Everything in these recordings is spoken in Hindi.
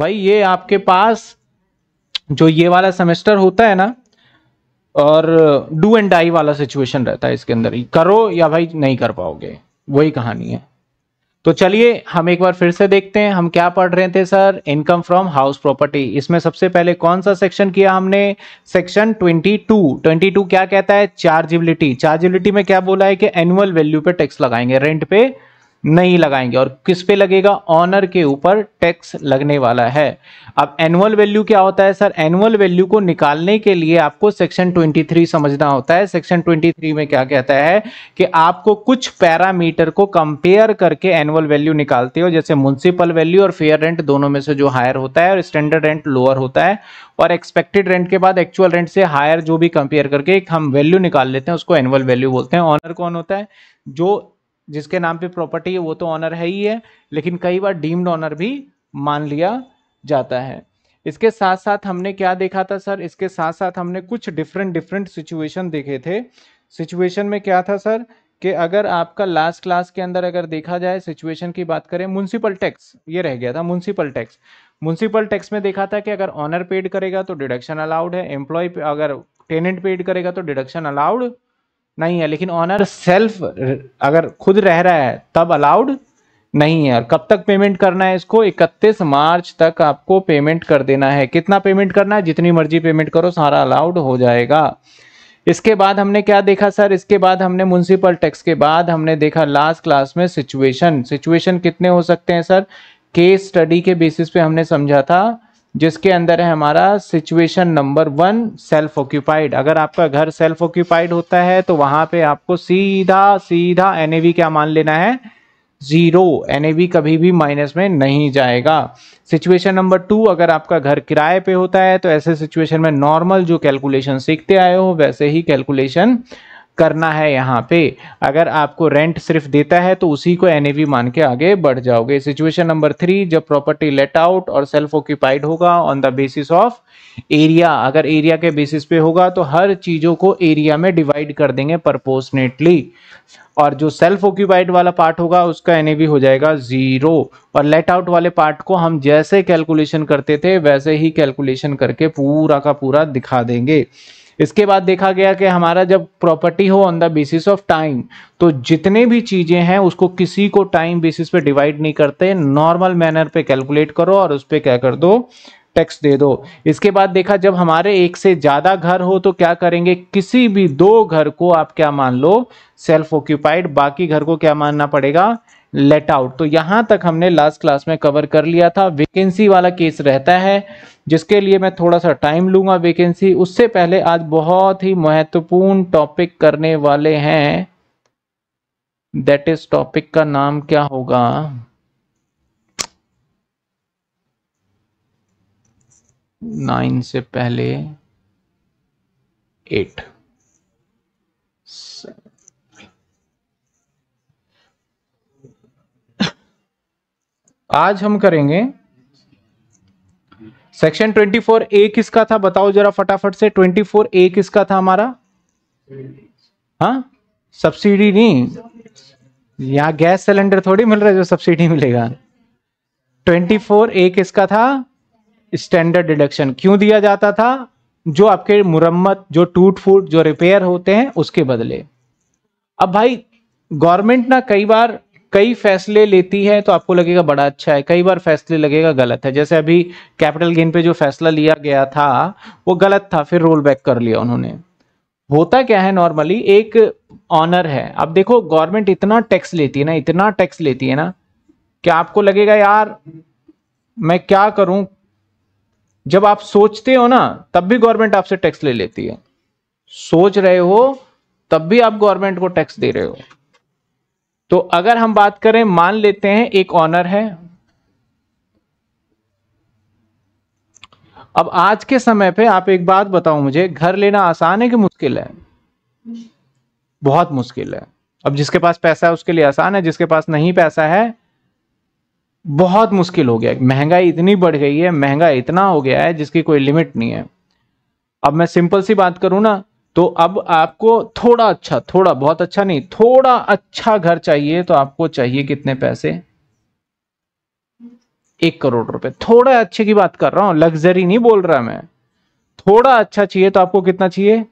भाई ये आपके पास जो ये वाला सेमेस्टर होता है ना और डू एंड डाई वाला सिचुएशन रहता है इसके अंदर करो या भाई नहीं कर पाओगे वही कहानी है तो चलिए हम एक बार फिर से देखते हैं हम क्या पढ़ रहे थे sir income from house property इसमें सबसे पहले कौन सा सेक्शन किया हमने सेक्शन 22 22 क्या कहता है चार्जिबिलिटी चार्जिबिलिटी में क्या बोला है कि एनुअल वैल्यू पे टैक्स लगाएंगे रेंट पे नहीं लगाएंगे और किस पे लगेगा ऑनर के ऊपर टैक्स लगने वाला है अब एनुअल वैल्यू क्या होता है सर एनुअल वैल्यू को निकालने के लिए आपको सेक्शन 23 समझना होता है सेक्शन 23 में क्या कहता है कि आपको कुछ पैरामीटर को कंपेयर करके एनुअल वैल्यू निकालते हो जैसे म्यूनसिपल वैल्यू और फेयर रेंट दोनों में से जो हायर होता है और स्टैंडर्ड रेंट लोअर होता है और एक्सपेक्टेड रेंट के बाद एक्चुअल रेंट से हायर जो भी कंपेयर करके हम वैल्यू निकाल लेते हैं उसको एनुअल वैल्यू बोलते हैं ऑनर कौन होता है जो जिसके नाम पे प्रॉपर्टी है वो तो ऑनर है ही है लेकिन कई बार डीम्ड ऑनर भी मान लिया जाता है इसके साथ साथ हमने क्या देखा था सर इसके साथ साथ हमने कुछ डिफरेंट डिफरेंट सिचुएशन देखे थे सिचुएशन में क्या था सर कि अगर आपका लास्ट क्लास के अंदर अगर देखा जाए सिचुएशन की बात करें म्यूनसिपल टैक्स ये रह गया था म्यूनसिपल टैक्स म्यूनसिपल टैक्स में देखा था कि अगर ऑनर पेड करेगा तो डिडक्शन अलाउड है एम्प्लॉय अगर टेनेंट पेड करेगा तो डिडक्शन अलाउड नहीं है लेकिन ऑनर सेल्फ अगर खुद रह रहा है तब अलाउड नहीं है और कब तक पेमेंट करना है इसको 31 मार्च तक आपको पेमेंट कर देना है कितना पेमेंट करना है जितनी मर्जी पेमेंट करो सारा अलाउड हो जाएगा इसके बाद हमने क्या देखा सर इसके बाद हमने म्यूनसिपल टैक्स के बाद हमने देखा लास्ट क्लास में सिचुएशन सिचुएशन कितने हो सकते हैं सर केस स्टडी के बेसिस पे हमने समझा था जिसके अंदर है हमारा situation number one self occupied अगर आपका घर सेल्फ ऑक्यूपाइड होता है तो वहां पे आपको सीधा सीधा एन क्या मान लेना है जीरो एन कभी भी माइनस में नहीं जाएगा सिचुएशन नंबर टू अगर आपका घर किराए पे होता है तो ऐसे सिचुएशन में नॉर्मल जो कैलकुलेशन सीखते आए हो वैसे ही कैलकुलेशन करना है यहाँ पे अगर आपको रेंट सिर्फ देता है तो उसी को एन मान के आगे बढ़ जाओगे सिचुएशन नंबर थ्री जब प्रॉपर्टी लेट आउट और सेल्फ ऑक्यूपाइड होगा on the basis of area अगर एरिया के बेसिस पे होगा तो हर चीज़ों को एरिया में डिवाइड कर देंगे परपोर्सनेटली और जो सेल्फ ऑक्यूपाइड वाला पार्ट होगा उसका एन हो जाएगा ज़ीरो और लेट आउट वाले पार्ट को हम जैसे कैलकुलेशन करते थे वैसे ही कैलकुलेशन करके पूरा का पूरा दिखा देंगे इसके बाद देखा गया कि हमारा जब प्रॉपर्टी हो on the basis of time तो जितने भी चीज़ें हैं उसको किसी को टाइम बेसिस पे डिवाइड नहीं करते नॉर्मल मैनर पे कैलकुलेट करो और उस पर क्या कर दो टैक्स दे दो इसके बाद देखा जब हमारे एक से ज़्यादा घर हो तो क्या करेंगे किसी भी दो घर को आप क्या मान लो सेल्फ ऑक्यूपाइड बाकी घर को क्या मानना पड़ेगा लेट आउट तो यहां तक हमने लास्ट क्लास में कवर कर लिया था वेकेंसी वाला केस रहता है जिसके लिए मैं थोड़ा सा टाइम लूंगा वैकेंसी उससे पहले आज बहुत ही महत्वपूर्ण टॉपिक करने वाले हैं दैट इज टॉपिक का नाम क्या होगा नाइन से पहले एट आज हम करेंगे सेक्शन 24 ए किसका था बताओ जरा फटाफट से 24 ए किसका था हमारा हाँ सब्सिडी नहीं यहाँ गैस सिलेंडर थोड़ी मिल रहा है जो सब्सिडी मिलेगा 24 ए किसका था स्टैंडर्ड डिडक्शन क्यों दिया जाता था जो आपके मुरम्मत जो टूट फूट जो रिपेयर होते हैं उसके बदले अब भाई गवर्नमेंट ना कई बार कई फैसले लेती है तो आपको लगेगा बड़ा अच्छा है कई बार फैसले लगेगा गलत है जैसे अभी कैपिटल गेन पे जो फैसला लिया गया था वो गलत था फिर रोल बैक कर लिया उन्होंने होता क्या है नॉर्मली एक ऑनर है अब देखो गवर्नमेंट इतना टैक्स लेती है ना इतना टैक्स लेती है ना क्या आपको लगेगा यार मैं क्या करूं जब आप सोचते हो ना तब भी गवर्नमेंट आपसे टैक्स ले लेती है सोच रहे हो तब भी आप गवर्नमेंट को टैक्स दे रहे हो तो अगर हम बात करें मान लेते हैं एक ऑनर है अब आज के समय पे आप एक बात बताओ मुझे घर लेना आसान है कि मुश्किल है बहुत मुश्किल है अब जिसके पास पैसा है उसके लिए आसान है जिसके पास नहीं पैसा है बहुत मुश्किल हो गया महंगाई इतनी बढ़ गई है महंगा इतना हो गया है जिसकी कोई लिमिट नहीं है अब मैं सिंपल सी बात करूं ना तो अब आपको थोड़ा अच्छा थोड़ा बहुत अच्छा नहीं थोड़ा अच्छा घर चाहिए तो आपको चाहिए कितने पैसे एक करोड़ रुपए थोड़ा अच्छे की बात कर रहा हूं लग्जरी नहीं बोल रहा मैं थोड़ा अच्छा चाहिए तो आपको कितना चाहिए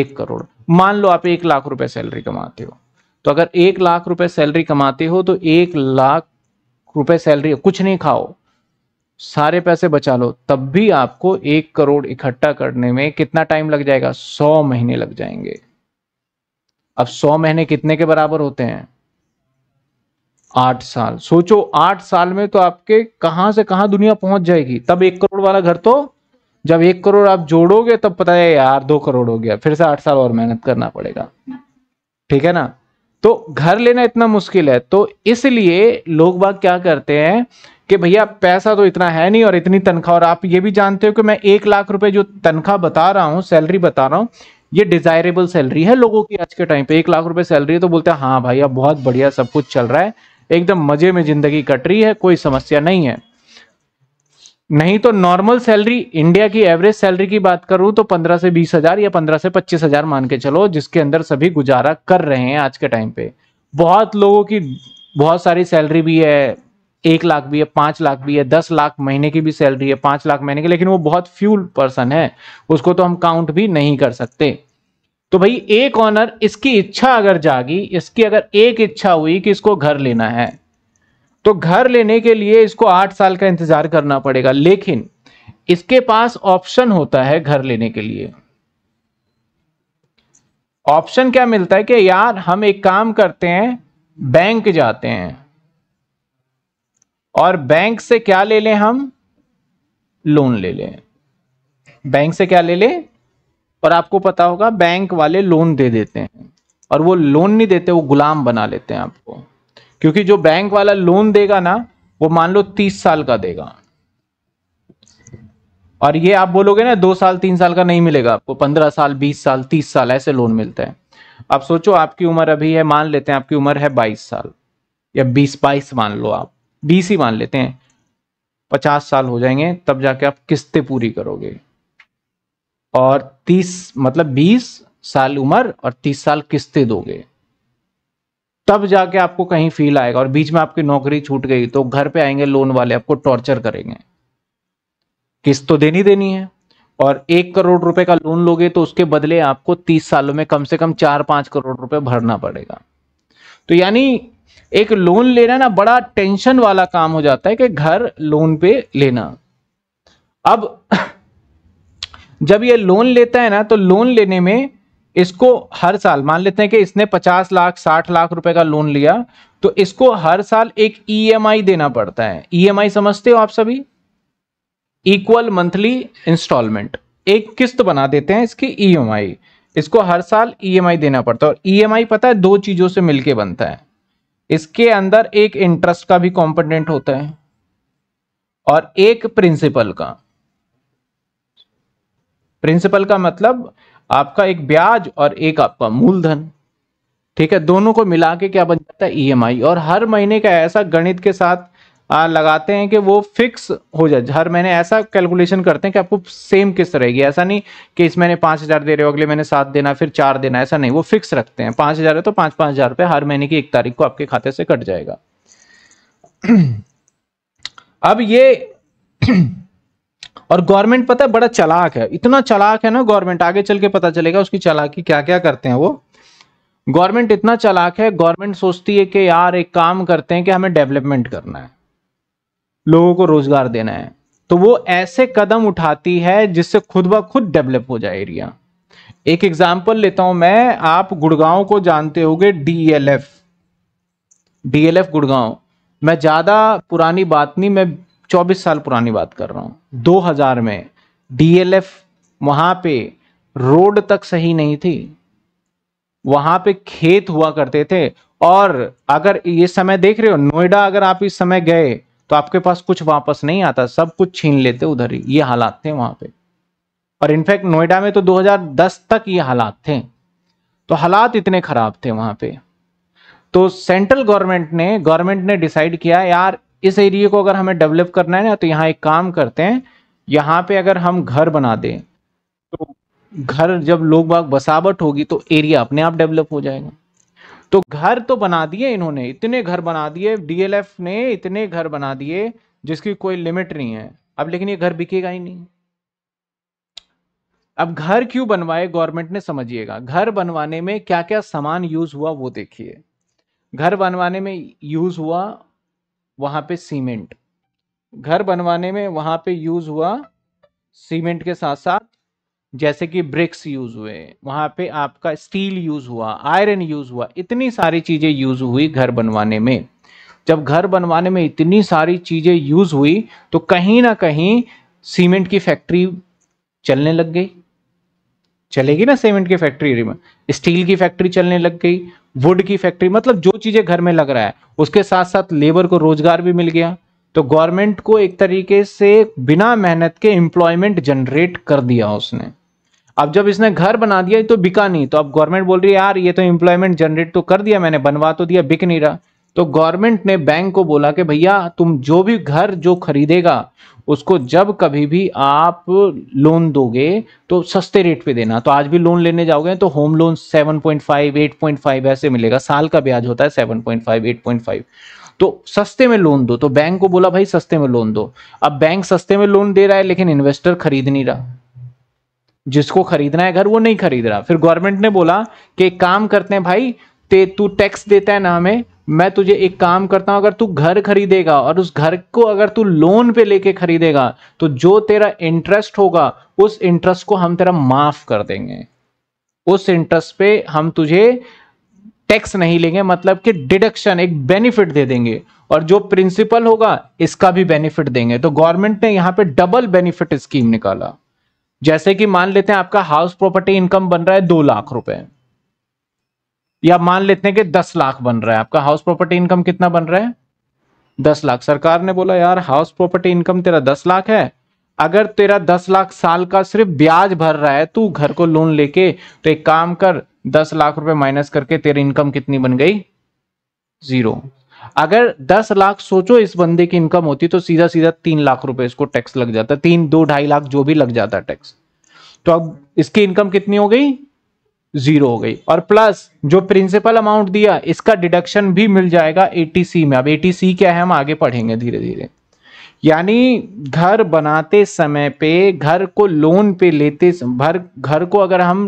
एक करोड़ मान लो आप एक लाख रुपए सैलरी कमाते हो तो अगर एक लाख रुपए सैलरी कमाते हो तो एक लाख रुपए सैलरी कुछ नहीं खाओ सारे पैसे बचा लो तब भी आपको एक करोड़ इकट्ठा करने में कितना टाइम लग जाएगा सौ महीने लग जाएंगे अब सौ महीने कितने के बराबर होते हैं आठ साल सोचो आठ साल में तो आपके कहां से कहां दुनिया पहुंच जाएगी तब एक करोड़ वाला घर तो जब एक करोड़ आप जोड़ोगे तब पता है यार दो करोड़ हो गया फिर से आठ साल और मेहनत करना पड़ेगा ठीक है ना तो घर लेना इतना मुश्किल है तो इसलिए लोग बाग क्या करते हैं कि भैया पैसा तो इतना है नहीं और इतनी तनख्वाह और आप ये भी जानते हो कि मैं एक लाख रुपए जो तनख्वाह बता रहा हूँ सैलरी बता रहा हूँ ये डिजायरेबल सैलरी है लोगों की आज के टाइम पे एक लाख रुपए सैलरी है तो बोलते हैं हाँ भाई अब बहुत बढ़िया सब कुछ चल रहा है एकदम मजे में जिंदगी कट रही है कोई समस्या नहीं है नहीं तो नॉर्मल सैलरी इंडिया की एवरेज सैलरी की बात करूं तो पंद्रह से बीस हजार या पंद्रह से पच्चीस हजार मान के चलो जिसके अंदर सभी गुजारा कर रहे हैं आज के टाइम पे बहुत लोगों की बहुत सारी सैलरी भी है एक लाख भी है पांच लाख भी है दस लाख महीने की भी सैलरी है पांच लाख महीने की लेकिन वो बहुत फ्यूल पर्सन है उसको तो हम काउंट भी नहीं कर सकते तो भाई एक ऑनर इसकी इच्छा अगर जागी इसकी अगर एक इच्छा हुई कि इसको घर लेना है तो घर लेने के लिए इसको आठ साल का इंतजार करना पड़ेगा लेकिन इसके पास ऑप्शन होता है घर लेने के लिए ऑप्शन क्या मिलता है कि यार हम एक काम करते हैं बैंक जाते हैं और बैंक से क्या ले लें हम लोन ले लें बैंक से क्या ले लें और आपको पता होगा बैंक वाले लोन दे देते हैं और वो लोन नहीं देते वो गुलाम बना लेते हैं आपको क्योंकि जो बैंक वाला लोन देगा ना वो मान लो तीस साल का देगा और ये आप बोलोगे ना दो साल तीन साल का नहीं मिलेगा आपको पंद्रह साल बीस साल तीस साल ऐसे लोन मिलते हैं आप सोचो आपकी उम्र अभी है मान लेते हैं आपकी उम्र है बाईस साल या बीस बाईस मान लो आप बीस ही मान लेते हैं पचास साल हो जाएंगे तब जाके आप किस्तें पूरी करोगे और तीस मतलब बीस साल उम्र और तीस साल किस्तें दोगे तब जाके आपको कहीं फील आएगा और बीच में आपकी नौकरी छूट गई तो घर पे आएंगे लोन वाले आपको टॉर्चर करेंगे किस्त तो देनी देनी है और एक करोड़ रुपए का लोन लोगे तो उसके बदले आपको तीस सालों में कम से कम चार पांच करोड़ रुपए भरना पड़ेगा तो यानी एक लोन लेना ना बड़ा टेंशन वाला काम हो जाता है कि घर लोन पे लेना अब जब ये लोन लेता है ना तो लोन लेने में इसको हर साल मान लेते हैं कि इसने 50 लाख 60 लाख रुपए का लोन लिया तो इसको हर साल एक ईएमआई e देना पड़ता है ईएमआई e समझते हो आप सभी इक्वल मंथली इंस्टॉलमेंट एक किस्त बना देते हैं इसकी ईएमआई e इसको हर साल ईएमआई देना पड़ता है और ईएमआई पता है दो चीजों से मिलकर बनता है इसके अंदर एक इंटरेस्ट का भी कॉम्पोनेंट होता है और एक प्रिंसिपल का प्रिंसिपल का मतलब आपका एक ब्याज और एक आपका मूलधन ठीक है दोनों को मिला के क्या बन जाता है ईएमआई e और हर महीने का ऐसा गणित के साथ आ, लगाते हैं कि वो फिक्स हो जाए हर महीने ऐसा कैलकुलेशन करते हैं कि आपको सेम किस्त रहेगी ऐसा नहीं कि इस महीने पाँच हज़ार दे रहे हो अगले महीने सात देना फिर चार देना ऐसा नहीं वो फिक्स रखते हैं पाँच हज़ार है तो पाँच पाँच हज़ार रुपये हर महीने की एक तारीख को आपके खाते से कट जाएगा अब ये और गवर्नमेंट पता है बड़ा चलाक है इतना चलाक है ना गवर्नमेंट आगे चल के पता चलेगा उसकी चलाकी क्या क्या करते हैं वो गवर्नमेंट इतना चलाक है गवर्नमेंट सोचती है कि यार एक काम करते हैं कि हमें डेवलपमेंट करना है लोगों को रोजगार देना है तो वो ऐसे कदम उठाती है जिससे खुद ब खुद डेवलप हो जाए एरिया एक एग्जाम्पल लेता हूं मैं आप गुड़गांव को जानते हो गए डीएलएफ डीएलएफ गुड़गांव मैं ज्यादा पुरानी बात नहीं मैं 24 साल पुरानी बात कर रहा हूं 2000 में डीएलएफ वहां पे रोड तक सही नहीं थी वहां पे खेत हुआ करते थे और अगर ये समय देख रहे हो नोएडा अगर आप इस समय गए तो आपके पास कुछ वापस नहीं आता सब कुछ छीन लेते उधर ही ये हालात थे वहां पे और इनफैक्ट नोएडा में तो 2010 तक ये हालात थे तो हालात इतने खराब थे वहां पे तो सेंट्रल गवर्नमेंट ने गवर्नमेंट ने डिसाइड किया यार इस एरिए को अगर हमें डेवलप करना है ना तो यहाँ एक काम करते हैं यहाँ पे अगर हम घर बना दें तो घर जब लोग बाग बसावट होगी तो एरिया अपने आप डेवलप हो जाएगा तो घर तो बना दिए इन्होंने इतने घर बना दिए डीएलएफ ने इतने घर बना दिए जिसकी कोई लिमिट नहीं है अब लेकिन ये घर बिकेगा ही नहीं अब घर क्यों बनवाए गवर्नमेंट ने समझिएगा घर बनवाने में क्या क्या सामान यूज हुआ वो देखिए घर बनवाने में यूज हुआ वहां पे सीमेंट घर बनवाने में वहां पे यूज़ हुआ सीमेंट के साथ साथ जैसे कि ब्रिक्स यूज़ हुए वहां पे आपका स्टील यूज़ हुआ आयरन यूज़ हुआ इतनी सारी चीज़ें यूज़ हुई घर बनवाने में जब घर बनवाने में इतनी सारी चीज़ें यूज़ हुई तो कहीं ना कहीं सीमेंट की फैक्ट्री चलने लग गई चलेगी ना सीमेंट की फैक्ट्री में स्टील की फैक्ट्री चलने लग गई वुड की फैक्ट्री मतलब जो चीज़ें घर में लग रहा है उसके साथ साथ लेबर को रोजगार भी मिल गया तो गवर्नमेंट को एक तरीके से बिना मेहनत के एम्प्लॉयमेंट जनरेट कर दिया उसने अब जब इसने घर बना दिया तो बिका नहीं तो अब गवर्नमेंट बोल रही है यार ये तो एम्प्लॉयमेंट जनरेट तो कर दिया मैंने बनवा तो दिया बिक नहीं रहा तो गवर्नमेंट ने बैंक को बोला कि भैया तुम जो भी घर जो खरीदेगा उसको जब कभी भी आप लोन दोगे तो सस्ते रेट पे देना तो आज भी लोन लेने जाओगे तो होम लोन 7.5 8.5 ऐसे मिलेगा साल का ब्याज होता है 7.5 8.5 तो सस्ते में लोन दो तो बैंक को बोला भाई सस्ते में लोन दो अब बैंक सस्ते में लोन दे रहा है लेकिन इन्वेस्टर खरीद नहीं रहा जिसको खरीदना है घर वो नहीं खरीद रहा फिर गवर्नमेंट ने बोला कि काम करते हैं भाई तू टैक्स देता है ना हमें मैं तुझे एक काम करता हूं अगर तू घर खरीदेगा और उस घर को अगर तू लोन पे लेके खरीदेगा तो जो तेरा इंटरेस्ट होगा उस इंटरेस्ट को हम तेरा माफ कर देंगे उस इंटरेस्ट पे हम तुझे टैक्स नहीं लेंगे मतलब कि डिडक्शन एक बेनिफिट दे देंगे और जो प्रिंसिपल होगा इसका भी बेनिफिट देंगे तो गवर्नमेंट ने यहाँ पे डबल बेनिफिट स्कीम निकाला जैसे कि मान लेते हैं आपका हाउस प्रॉपर्टी इनकम बन रहा है दो लाख रुपए या मान लेते हैं कि दस लाख बन रहा है आपका हाउस प्रॉपर्टी इनकम कितना बन रहा है दस लाख सरकार ने बोला यार हाउस प्रॉपर्टी इनकम तेरा दस लाख है अगर तेरा दस लाख साल का सिर्फ ब्याज भर रहा है तू घर को लोन लेके तो एक काम कर दस लाख रुपए माइनस करके तेरी इनकम कितनी बन गई जीरो अगर दस लाख सोचो इस बंदे की इनकम होती तो सीधा सीधा तीन लाख रुपए इसको टैक्स लग जाता तीन दो ढाई लाख जो भी लग जाता टैक्स तो अब इसकी इनकम कितनी हो गई जीरो हो गई और प्लस जो प्रिंसिपल अमाउंट दिया इसका डिडक्शन भी मिल जाएगा एटीसी में अब एटीसी क्या है हम आगे पढ़ेंगे धीरे धीरे यानी घर बनाते समय पे घर को लोन पे लेते घर घर को अगर हम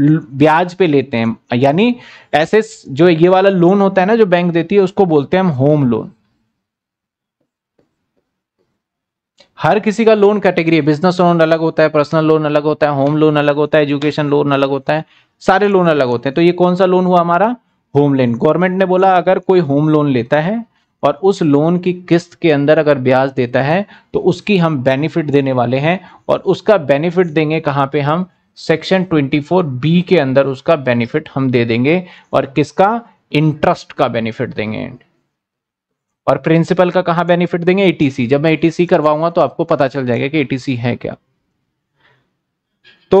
ब्याज पे लेते हैं यानी ऐसे जो ये वाला लोन होता है ना जो बैंक देती है उसको बोलते हैं हम होम लोन हर किसी का लोन कैटेगरी है बिजनेस लोन अलग होता है पर्सनल लोन अलग होता है होम लोन अलग होता है एजुकेशन लोन अलग होता है सारे लोन अलग होते हैं तो ये कौन सा लोन हुआ हमारा होम लोन गवर्नमेंट ने बोला अगर कोई होम लोन लेता है और उस लोन की किस्त के अंदर अगर ब्याज देता है तो उसकी हम बेनिफिट देने वाले हैं और उसका बेनिफिट देंगे कहाँ पे हम सेक्शन 24 बी के अंदर उसका बेनिफिट हम दे देंगे और किसका इंटरेस्ट का बेनिफिट देंगे और प्रिंसिपल का कहाँ बेनिफिट देंगे एटीसी जब मैं एटीसी करवाऊंगा तो आपको पता चल जाएगा कि एटीसी है क्या तो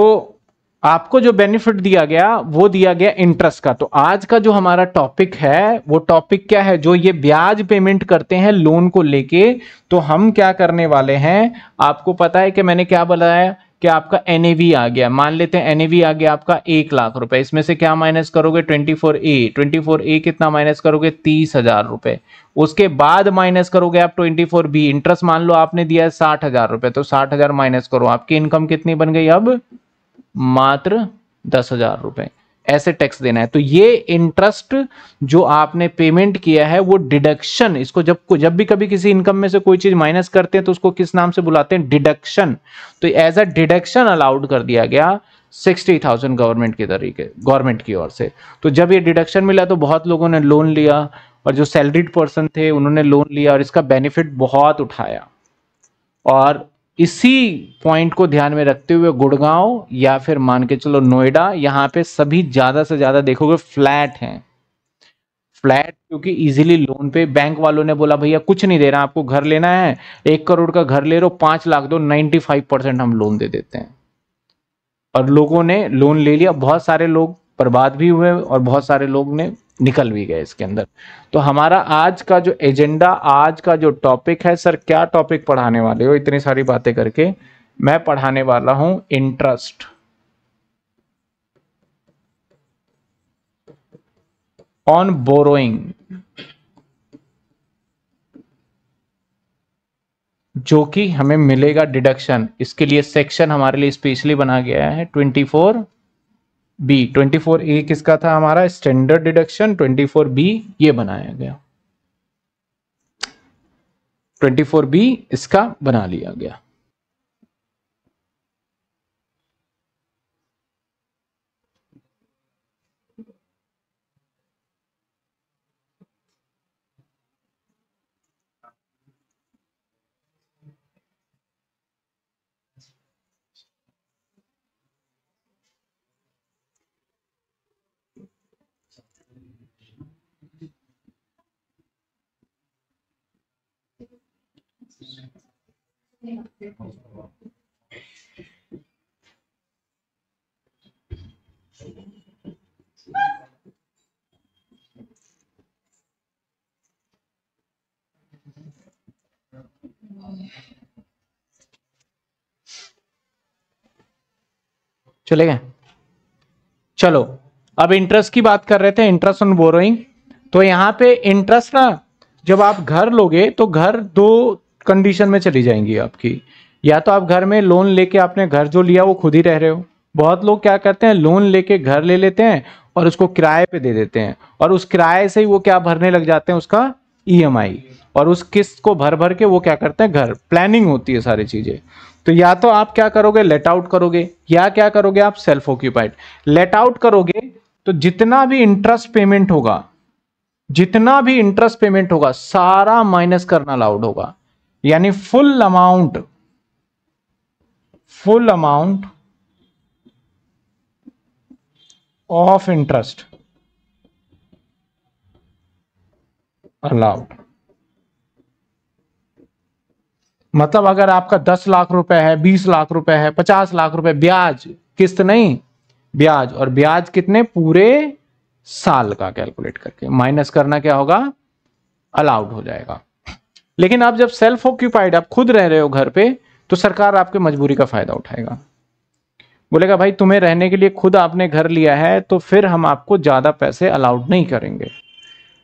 आपको जो बेनिफिट दिया गया वो दिया गया इंटरेस्ट का तो आज का जो हमारा टॉपिक है वो टॉपिक क्या है जो ये ब्याज पेमेंट करते हैं लोन को लेके तो हम क्या करने वाले हैं आपको पता है कि मैंने क्या बताया कि आपका एन आ गया मान लेते हैं एन आ गया आपका एक लाख रुपए इसमें से क्या माइनस करोगे twenty four A twenty four A कितना माइनस करोगे तीस हजार रुपए उसके बाद माइनस करोगे आप ट्वेंटी फोर बी इंटरेस्ट मान लो आपने दिया है साठ हजार रुपए तो साठ हजार माइनस करो आपकी इनकम कितनी बन गई अब मात्र दस हजार रुपए ऐसे टैक्स देना है तो ये इंटरेस्ट जो आपने पेमेंट किया है वो डिडक्शन इसको जब जब भी कभी किसी इनकम में से कोई चीज माइनस करते हैं तो उसको किस नाम से बुलाते हैं डिडक्शन तो एज अ डिडक्शन अलाउड कर दिया गया सिक्सटी थाउजेंड गवर्नमेंट के तरीके गवर्नमेंट की ओर से तो जब ये डिडक्शन मिला तो बहुत लोगों ने लोन लिया और जो सैलरीड पर्सन थे उन्होंने लोन लिया और इसका बेनिफिट बहुत उठाया और इसी पॉइंट को ध्यान में रखते हुए गुड़गांव या फिर मान के चलो नोएडा यहाँ पे सभी ज़्यादा से ज़्यादा देखोगे फ्लैट हैं फ्लैट क्योंकि इजीली लोन पे बैंक वालों ने बोला भैया कुछ नहीं दे रहा आपको घर लेना है एक करोड़ का घर ले हो पांच लाख दो नाइन्टी फाइव परसेंट हम लोन दे देते हैं और लोगों ने लोन ले लिया बहुत सारे लोग बर्बाद भी हुए और बहुत सारे लोग ने निकल भी गए इसके अंदर तो हमारा आज का जो एजेंडा आज का जो टॉपिक है सर क्या टॉपिक पढ़ाने वाले हो इतनी सारी बातें करके मैं पढ़ाने वाला हूं इंटरेस्ट ऑन बोरोइंग जो कि हमें मिलेगा डिडक्शन इसके लिए सेक्शन हमारे लिए स्पेशली बना गया है twenty four B twenty four A किसका था हमारा standard deduction twenty four B ये बनाया गया ट्वेंटी फोर बी इसका बना लिया गया चले गए चलो अब इंटरेस्ट की बात कर रहे थे इंटरेस्ट ऑन बोरोइंग तो यहां पे इंटरेस्ट ना जब आप घर लोगे तो घर दो कंडीशन में चली जाएंगी आपकी या तो आप घर में लोन लेके आपने घर जो लिया वो खुद ही रह रहे हो बहुत लोग क्या करते हैं लोन लेके घर ले लेते हैं और उसको किराए पे दे देते हैं और उस किराए से ही वो क्या भरने लग जाते हैं उसका ईएमआई e और उस किस्त को भर भर के वो क्या करते हैं घर प्लानिंग होती है सारी चीज़ें तो या तो आप क्या करोगे लेट आउट करोगे या क्या करोगे आप सेल्फ ऑक्यूपाइड लेट आउट करोगे तो जितना भी इंटरेस्ट पेमेंट होगा जितना भी इंटरेस्ट पेमेंट होगा सारा माइनस करना अलाउड होगा यानी full amount full amount of interest allowed मतलब अगर आपका दस लाख रुपए है बीस लाख रुपए है पचास लाख रुपए ब्याज किस्त नहीं ब्याज और ब्याज कितने पूरे साल का कैलकुलेट करके माइनस करना क्या होगा अलाउड हो जाएगा लेकिन आप जब सेल्फ ऑक्यूपाइड आप खुद रह रहे हो घर पे तो सरकार आपके मजबूरी का फायदा उठाएगा बोलेगा भाई तुम्हें रहने के लिए खुद आपने घर लिया है तो फिर हम आपको ज़्यादा पैसे अलाउड नहीं करेंगे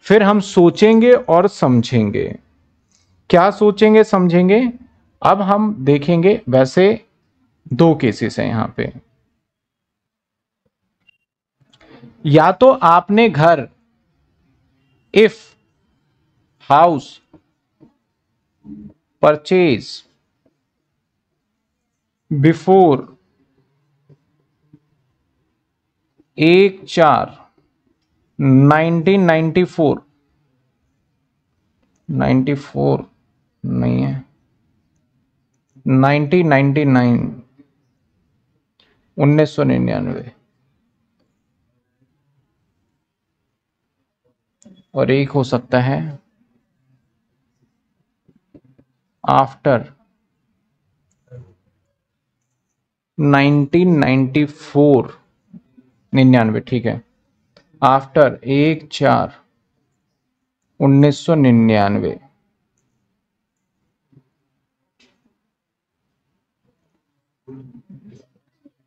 फिर हम सोचेंगे और समझेंगे क्या सोचेंगे समझेंगे अब हम देखेंगे वैसे दो केसेस हैं यहां पे या तो आपने घर इफ हाउस purchase before एक चार 1994 94 नहीं है 1999 उन्नीस सौ निन्यानवे और एक हो सकता है आफ्टर 1994 निन्यानवे ठीक है आफ्टर एक चार उन्नीस सौ निन्यानवे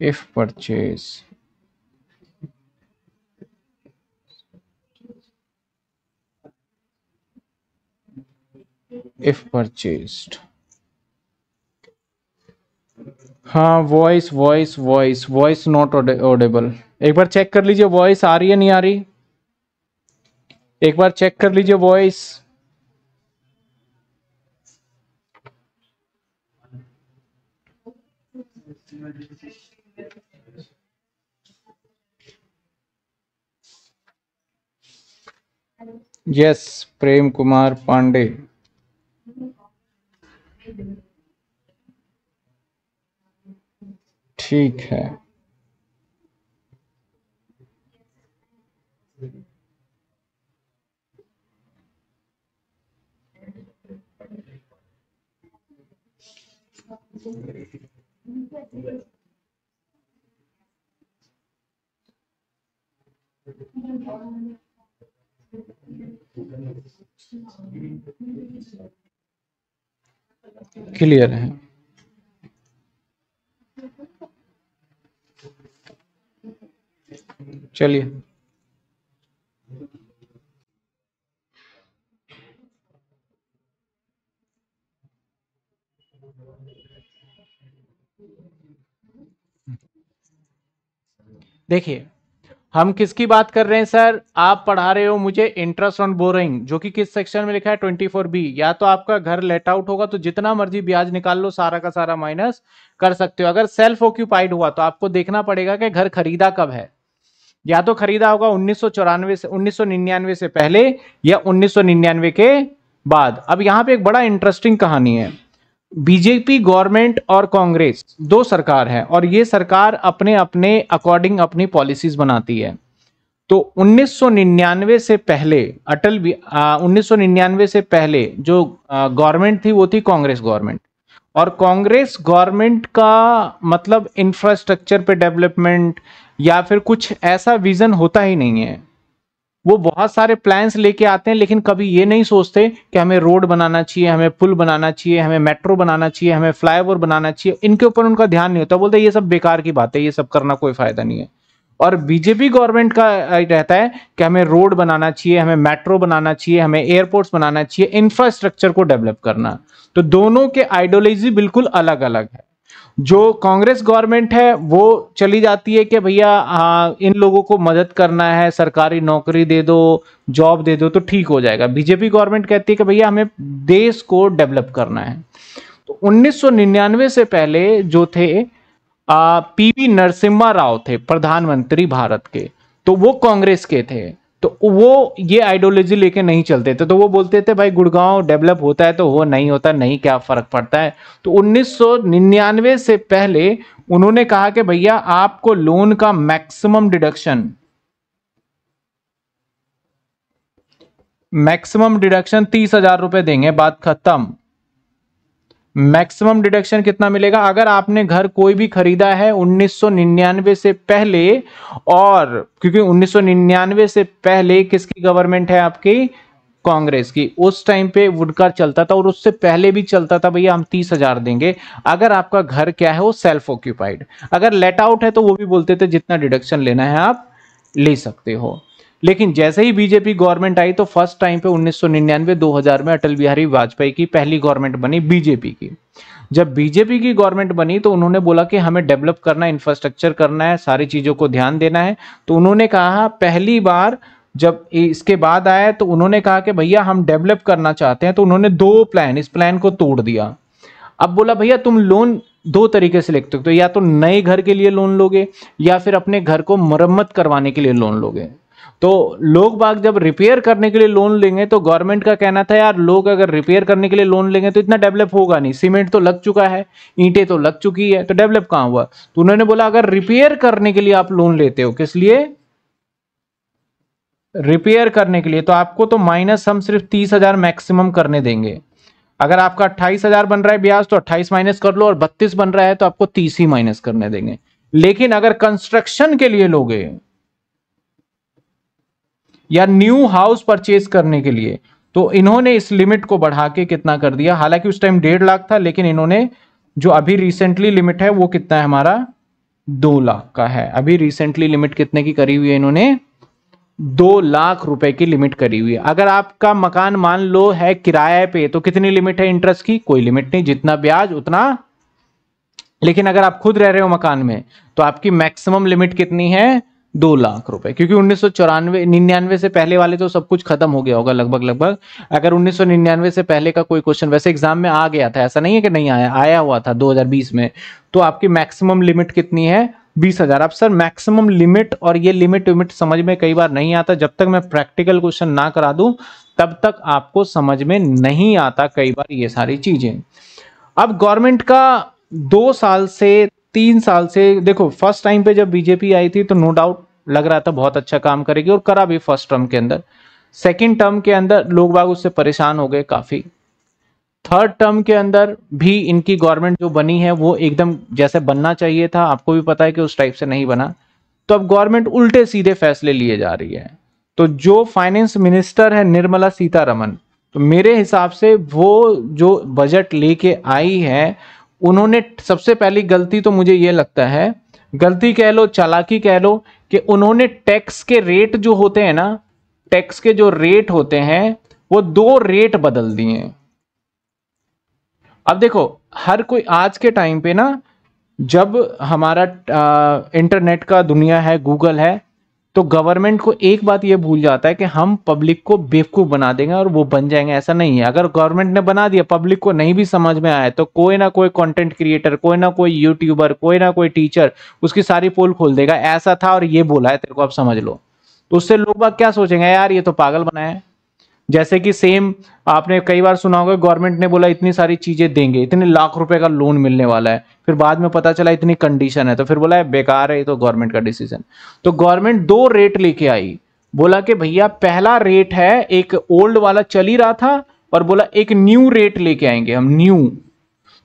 इफ परचेज if purchased हाँ voice voice voice voice not audible एक बार चेक कर लीजिए वॉइस आ रही है नहीं आ रही एक बार चेक कर लीजिए वॉइस यस प्रेम कुमार पांडे ठीक है क्लियर है चलिए देखिए हम किसकी बात कर रहे हैं सर आप पढ़ा रहे हो मुझे इंटरेस्ट ऑन बोरिंग जो कि किस सेक्शन में लिखा है ट्वेंटी फोर बी या तो आपका घर लेट आउट होगा तो जितना मर्जी ब्याज निकाल लो सारा का सारा माइनस कर सकते हो अगर सेल्फ ऑक्यूपाइड हुआ तो आपको देखना पड़ेगा कि घर खरीदा कब है या तो खरीदा होगा उन्नीस से उन्नीस से पहले या उन्नीस के बाद अब यहाँ पे एक बड़ा इंटरेस्टिंग कहानी है बीजेपी गवर्नमेंट और कांग्रेस दो सरकार है और ये सरकार अपने अपने अकॉर्डिंग अपनी पॉलिसीज बनाती है तो 1999 से पहले अटल भी उन्नीस से पहले जो गवर्नमेंट थी वो थी कांग्रेस गवर्नमेंट और कांग्रेस गवर्नमेंट का मतलब इंफ्रास्ट्रक्चर पे डेवलपमेंट या फिर कुछ ऐसा विजन होता ही नहीं है वो बहुत सारे प्लान्स लेके आते हैं लेकिन कभी ये नहीं सोचते कि हमें रोड बनाना चाहिए हमें पुल बनाना चाहिए हमें मेट्रो बनाना चाहिए हमें फ्लाईओवर बनाना चाहिए इनके ऊपर उनका ध्यान नहीं होता बोलते ये सब बेकार की बात है ये सब करना कोई फायदा नहीं है और बीजेपी गवर्नमेंट का रहता है कि हमें रोड बनाना चाहिए हमें मेट्रो बनाना चाहिए हमें एयरपोर्ट्स बनाना चाहिए इंफ्रास्ट्रक्चर को डेवलप करना तो दोनों के आइडियोलॉजी बिल्कुल अलग अलग है जो कांग्रेस गवर्नमेंट है वो चली जाती है कि भैया इन लोगों को मदद करना है सरकारी नौकरी दे दो जॉब दे दो तो ठीक हो जाएगा बीजेपी गवर्नमेंट कहती है कि भैया हमें देश को डेवलप करना है तो 1999 से पहले जो थे पीवी नरसिम्हा राव थे प्रधानमंत्री भारत के तो वो कांग्रेस के थे तो वो ये आइडियोलॉजी लेके नहीं चलते थे तो वो बोलते थे भाई गुड़गांव डेवलप होता है तो वो नहीं होता नहीं क्या फ़र्क पड़ता है तो 1999 से पहले उन्होंने कहा कि भैया आपको लोन का मैक्सिमम डिडक्शन मैक्सिमम डिडक्शन तीस हजार रुपए देंगे बात खत्म मैक्सिमम डिडक्शन कितना मिलेगा अगर आपने घर कोई भी खरीदा है 1999 से पहले और क्योंकि 1999 से पहले किसकी गवर्नमेंट है आपकी कांग्रेस की उस टाइम पे वुडकार चलता था और उससे पहले भी चलता था भैया हम तीस हजार देंगे अगर आपका घर क्या है वो सेल्फ ऑक्यूपाइड अगर लेट आउट है तो वो भी बोलते थे जितना डिडक्शन लेना है आप ले सकते हो लेकिन जैसे ही बीजेपी गवर्नमेंट आई तो फर्स्ट टाइम पे 1999 2000 में अटल बिहारी वाजपेयी की पहली गवर्नमेंट बनी बीजेपी की जब बीजेपी की गवर्नमेंट बनी तो उन्होंने बोला कि हमें डेवलप करना है इंफ्रास्ट्रक्चर करना है सारी चीज़ों को ध्यान देना है तो उन्होंने कहा पहली बार जब इसके बाद आया तो उन्होंने कहा कि भैया हम डेवलप करना चाहते हैं तो उन्होंने दो प्लान इस प्लान को तोड़ दिया अब बोला भैया तुम लोन दो तरीके से ले सकते हो तो या तो नए घर के लिए लोन लोगे या फिर अपने घर को मरम्मत करवाने के लिए लोन लोगे तो लोग बाग जब रिपेयर करने के लिए लोन लेंगे तो गवर्नमेंट का कहना था यार लोग अगर रिपेयर करने के लिए लोन लेंगे तो इतना डेवलप होगा नहीं सीमेंट तो लग चुका है ईंटें तो लग चुकी है तो डेवलप कहाँ हुआ तो उन्होंने बोला अगर रिपेयर करने के लिए आप लोन लेते हो किस लिए रिपेयर करने के लिए तो आपको तो माइनस हम सिर्फ तीस हजार मैक्सिमम करने देंगे अगर आपका अट्ठाईस हजार बन रहा है ब्याज तो अट्ठाईस माइनस कर लो और बत्तीस बन रहा है तो आपको तीस ही माइनस करने देंगे लेकिन अगर कंस्ट्रक्शन के लिए लोगे या न्यू हाउस परचेज करने के लिए तो इन्होंने इस लिमिट को बढ़ा के कितना कर दिया हालांकि उस टाइम डेढ़ लाख था लेकिन इन्होंने जो अभी रिसेंटली लिमिट है वो कितना है हमारा दो लाख का है अभी रिसेंटली लिमिट कितने की करी हुई है इन्होंने दो लाख रुपए की लिमिट करी हुई है अगर आपका मकान मान लो है किराए पे तो कितनी लिमिट है इंटरेस्ट की कोई लिमिट नहीं जितना ब्याज उतना लेकिन अगर आप खुद रह रहे हो मकान में तो आपकी मैक्सिमम लिमिट कितनी है दो लाख रुपए क्योंकि उन्नीस सौ निन्यानवे से पहले वाले तो सब कुछ खत्म हो गया होगा लगभग लगभग अगर उन्नीस सौ निन्यानवे से पहले का कोई क्वेश्चन वैसे एग्जाम में आ गया था ऐसा नहीं है कि नहीं आया आया हुआ था 2020 में तो आपकी मैक्सिमम लिमिट कितनी है बीस हजार अब सर मैक्सिमम लिमिट और ये लिमिट विमिट समझ में कई बार नहीं आता जब तक मैं प्रैक्टिकल क्वेश्चन ना करा दू तब तक आपको समझ में नहीं आता कई बार ये सारी चीजें अब गवर्नमेंट का दो साल से तीन साल से देखो फर्स्ट टाइम पे जब बीजेपी आई थी तो नो डाउट लग रहा था बहुत अच्छा काम करेगी और करा भी फर्स्ट टर्म के अंदर सेकेंड टर्म के अंदर लोग बाग उससे परेशान हो गए काफ़ी थर्ड टर्म के अंदर भी इनकी गवर्नमेंट जो बनी है वो एकदम जैसे बनना चाहिए था आपको भी पता है कि उस टाइप से नहीं बना तो अब गवर्नमेंट उल्टे सीधे फैसले लिए जा रही है तो जो फाइनेंस मिनिस्टर है निर्मला सीतारमन तो मेरे हिसाब से वो जो बजट लेके आई है उन्होंने सबसे पहली गलती तो मुझे ये लगता है गलती कह लो चालाकी कह लो कि उन्होंने टैक्स के रेट जो होते हैं ना टैक्स के जो रेट होते हैं वो दो रेट बदल दिए अब देखो हर कोई आज के टाइम पे ना जब हमारा आ, इंटरनेट का दुनिया है गूगल है तो गवर्नमेंट को एक बात यह भूल जाता है कि हम पब्लिक को बेवकूफ़ बना देंगे और वो बन जाएंगे ऐसा नहीं है अगर गवर्नमेंट ने बना दिया पब्लिक को नहीं भी समझ में आया तो कोई ना कोई कंटेंट क्रिएटर कोई ना कोई यूट्यूबर कोई ना कोई टीचर उसकी सारी पोल खोल देगा ऐसा था और ये बोला है तेरे को आप समझ लो तो उससे लोग बात क्या सोचेंगे यार ये तो पागल बनाया है जैसे कि सेम आपने कई बार सुना होगा गवर्नमेंट ने बोला इतनी सारी चीज़ें देंगे इतने लाख रुपए का लोन मिलने वाला है फिर बाद में पता चला इतनी कंडीशन है तो फिर बोला है बेकार है तो गवर्नमेंट का डिसीजन तो गवर्नमेंट दो रेट लेके आई बोला कि भैया पहला रेट है एक ओल्ड वाला चल ही रहा था और बोला एक न्यू रेट लेके आएंगे हम न्यू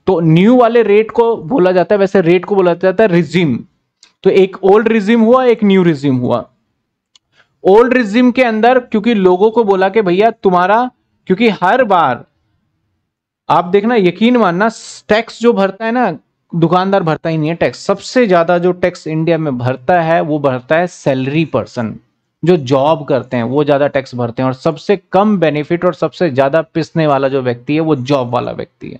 तो न्यू वाले रेट को बोला जाता है वैसे रेट को बोला जाता है रिज्यूम तो एक ओल्ड रिज्यूम हुआ एक न्यू रिज्यूम हुआ ओल्ड रिज्यूम के अंदर क्योंकि लोगों को बोला कि भैया तुम्हारा क्योंकि हर बार आप देखना यकीन मानना टैक्स जो भरता है ना दुकानदार भरता ही नहीं है टैक्स सबसे ज्यादा जो टैक्स इंडिया में भरता है वो भरता है सैलरी पर्सन जो जॉब करते हैं वो ज्यादा टैक्स भरते हैं और सबसे कम बेनिफिट और सबसे ज्यादा पिसने वाला जो व्यक्ति है वो जॉब वाला व्यक्ति है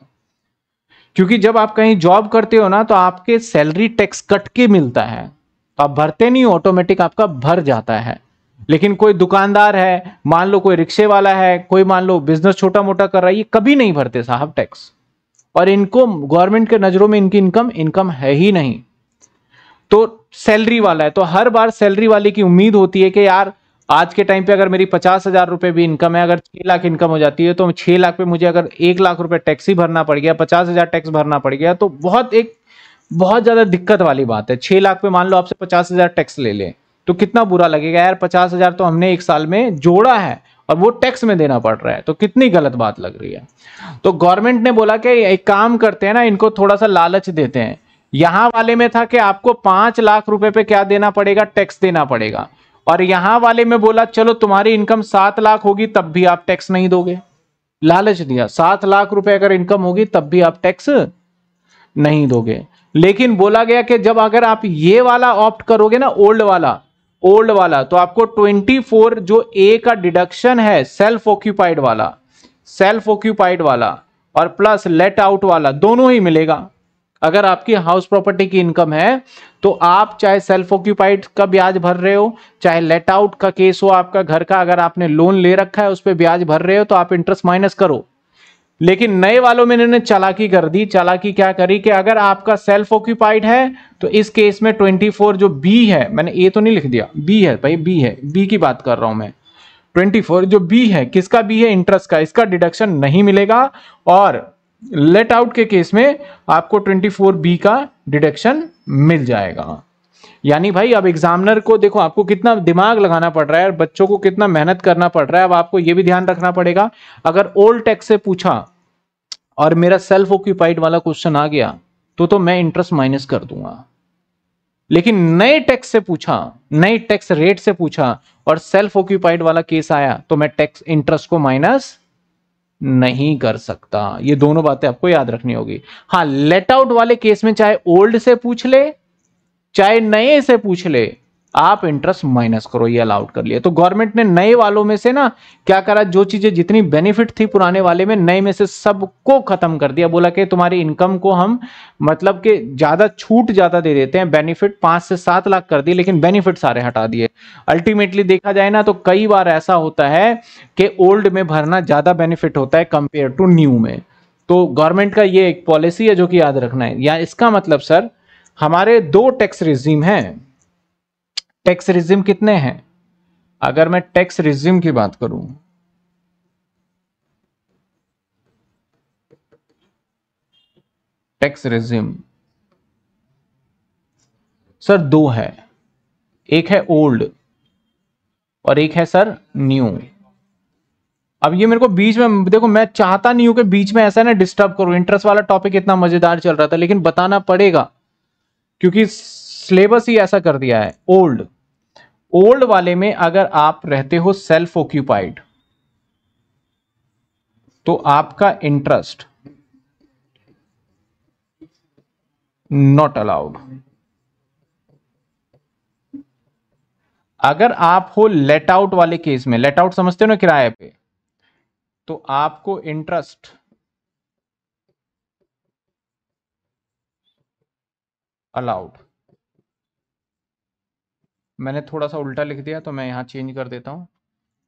क्योंकि जब आप कहीं जॉब करते हो ना तो आपके सैलरी टैक्स कट के मिलता है तो आप भरते नहीं ऑटोमेटिक आपका भर जाता है लेकिन कोई दुकानदार है मान लो कोई रिक्शे वाला है कोई मान लो बिजनेस छोटा मोटा कर रहा है ये कभी नहीं भरते साहब टैक्स और इनको गवर्नमेंट के नज़रों में इनकी इनकम इनकम है ही नहीं तो सैलरी वाला है तो हर बार सैलरी वाले की उम्मीद होती है कि यार आज के टाइम पे अगर मेरी पचास हजार रुपये भी इनकम है अगर छह लाख इनकम हो जाती है तो छह लाख पे मुझे अगर एक लाख रुपए टैक्स ही भरना पड़ गया पचास हजार टैक्स भरना पड़ गया तो बहुत एक बहुत ज़्यादा दिक्कत वाली बात है छह लाख पे मान लो आपसे पचास हजार टैक्स ले लें तो कितना बुरा लगेगा यार पचास हजार तो हमने एक साल में जोड़ा है और वो टैक्स में देना पड़ रहा है तो कितनी गलत बात लग रही है तो गवर्नमेंट ने बोला कि एक काम करते हैं ना इनको थोड़ा सा लालच देते हैं यहां वाले में था कि आपको पांच लाख रुपए पे क्या देना पड़ेगा टैक्स देना पड़ेगा और यहां वाले में बोला चलो तुम्हारी इनकम सात लाख होगी तब भी आप टैक्स नहीं दोगे लालच दिया सात लाख रुपए अगर इनकम होगी तब भी आप टैक्स नहीं दोगे लेकिन बोला गया कि जब अगर आप ये वाला ऑप्ट करोगे ना ओल्ड वाला ओल्ड वाला तो आपको 24 जो ए का डिडक्शन है सेल्फ ऑक्यूपाइड वाला सेल्फ ऑक्यूपाइड वाला और प्लस लेट आउट वाला दोनों ही मिलेगा अगर आपकी हाउस प्रॉपर्टी की इनकम है तो आप चाहे सेल्फ ऑक्यूपाइड का ब्याज भर रहे हो चाहे लेट आउट का केस हो आपका घर का अगर आपने लोन ले रखा है उस पर ब्याज भर रहे हो तो आप इंटरेस्ट माइनस करो लेकिन नए वालों में इन्होंने चालाकी कर दी चालाकी क्या करी कि अगर आपका सेल्फ ऑक्यूपाइड है तो इस केस में 24 जो बी है मैंने ए तो नहीं लिख दिया बी है भाई बी है बी की बात कर रहा हूं मैं 24 जो बी है किसका बी है इंटरेस्ट का इसका डिडक्शन नहीं मिलेगा और लेट आउट के केस में आपको फोर बी का डिडक्शन मिल जाएगा यानी भाई अब एग्जामिनर को देखो आपको कितना दिमाग लगाना पड़ रहा है और बच्चों को कितना मेहनत करना पड़ रहा है अब आपको यह भी ध्यान रखना पड़ेगा अगर ओल्ड टेक्स से पूछा और मेरा सेल्फ ऑक्यूपाइड वाला क्वेश्चन आ गया तो तो मैं इंटरेस्ट माइनस कर दूंगा लेकिन नए टैक्स से पूछा नए टैक्स रेट से पूछा और सेल्फ ऑक्यूपाइड वाला केस आया तो मैं टैक्स इंटरेस्ट को माइनस नहीं कर सकता ये दोनों बातें आपको याद रखनी होगी हाँ लेट आउट वाले केस में चाहे ओल्ड से पूछ ले चाहे नए से पूछ ले आप इंटरेस्ट माइनस करो ये अलाउड कर लिया तो गवर्नमेंट ने नए वालों में से ना क्या करा जो चीजें जितनी बेनिफिट थी पुराने वाले में नए में से सबको खत्म कर दिया बोला कि तुम्हारी इनकम को हम मतलब कि ज्यादा छूट ज्यादा दे देते हैं बेनिफिट पांच से सात लाख कर दिए लेकिन बेनिफिट सारे हटा दिए अल्टीमेटली देखा जाए ना तो कई बार ऐसा होता है कि ओल्ड में भरना ज्यादा बेनिफिट होता है कंपेयर टू न्यू में तो गवर्नमेंट का ये एक पॉलिसी है जो कि याद रखना है या इसका मतलब सर हमारे दो टैक्स रिज्यूम हैं टैक्स रिज्यूम कितने हैं अगर मैं टैक्स रिज्यूम की बात करूं टैक्स रिज्यूम सर दो है एक है ओल्ड और एक है सर न्यू अब ये मेरे को बीच में देखो मैं चाहता नहीं हूं कि बीच में ऐसा ना डिस्टर्ब करूं इंटरेस्ट वाला टॉपिक इतना मजेदार चल रहा था लेकिन बताना पड़ेगा क्योंकि सिलेबस ही ऐसा कर दिया है ओल्ड ओल्ड वाले में अगर आप रहते हो सेल्फ ऑक्यूपाइड तो आपका इंटरेस्ट नॉट अलाउड अगर आप हो लेट आउट वाले केस में लेट आउट समझते हो ना किराए पे तो आपको इंटरेस्ट अलाउड मैंने थोड़ा सा उल्टा लिख दिया तो मैं यहां चेंज कर देता हूं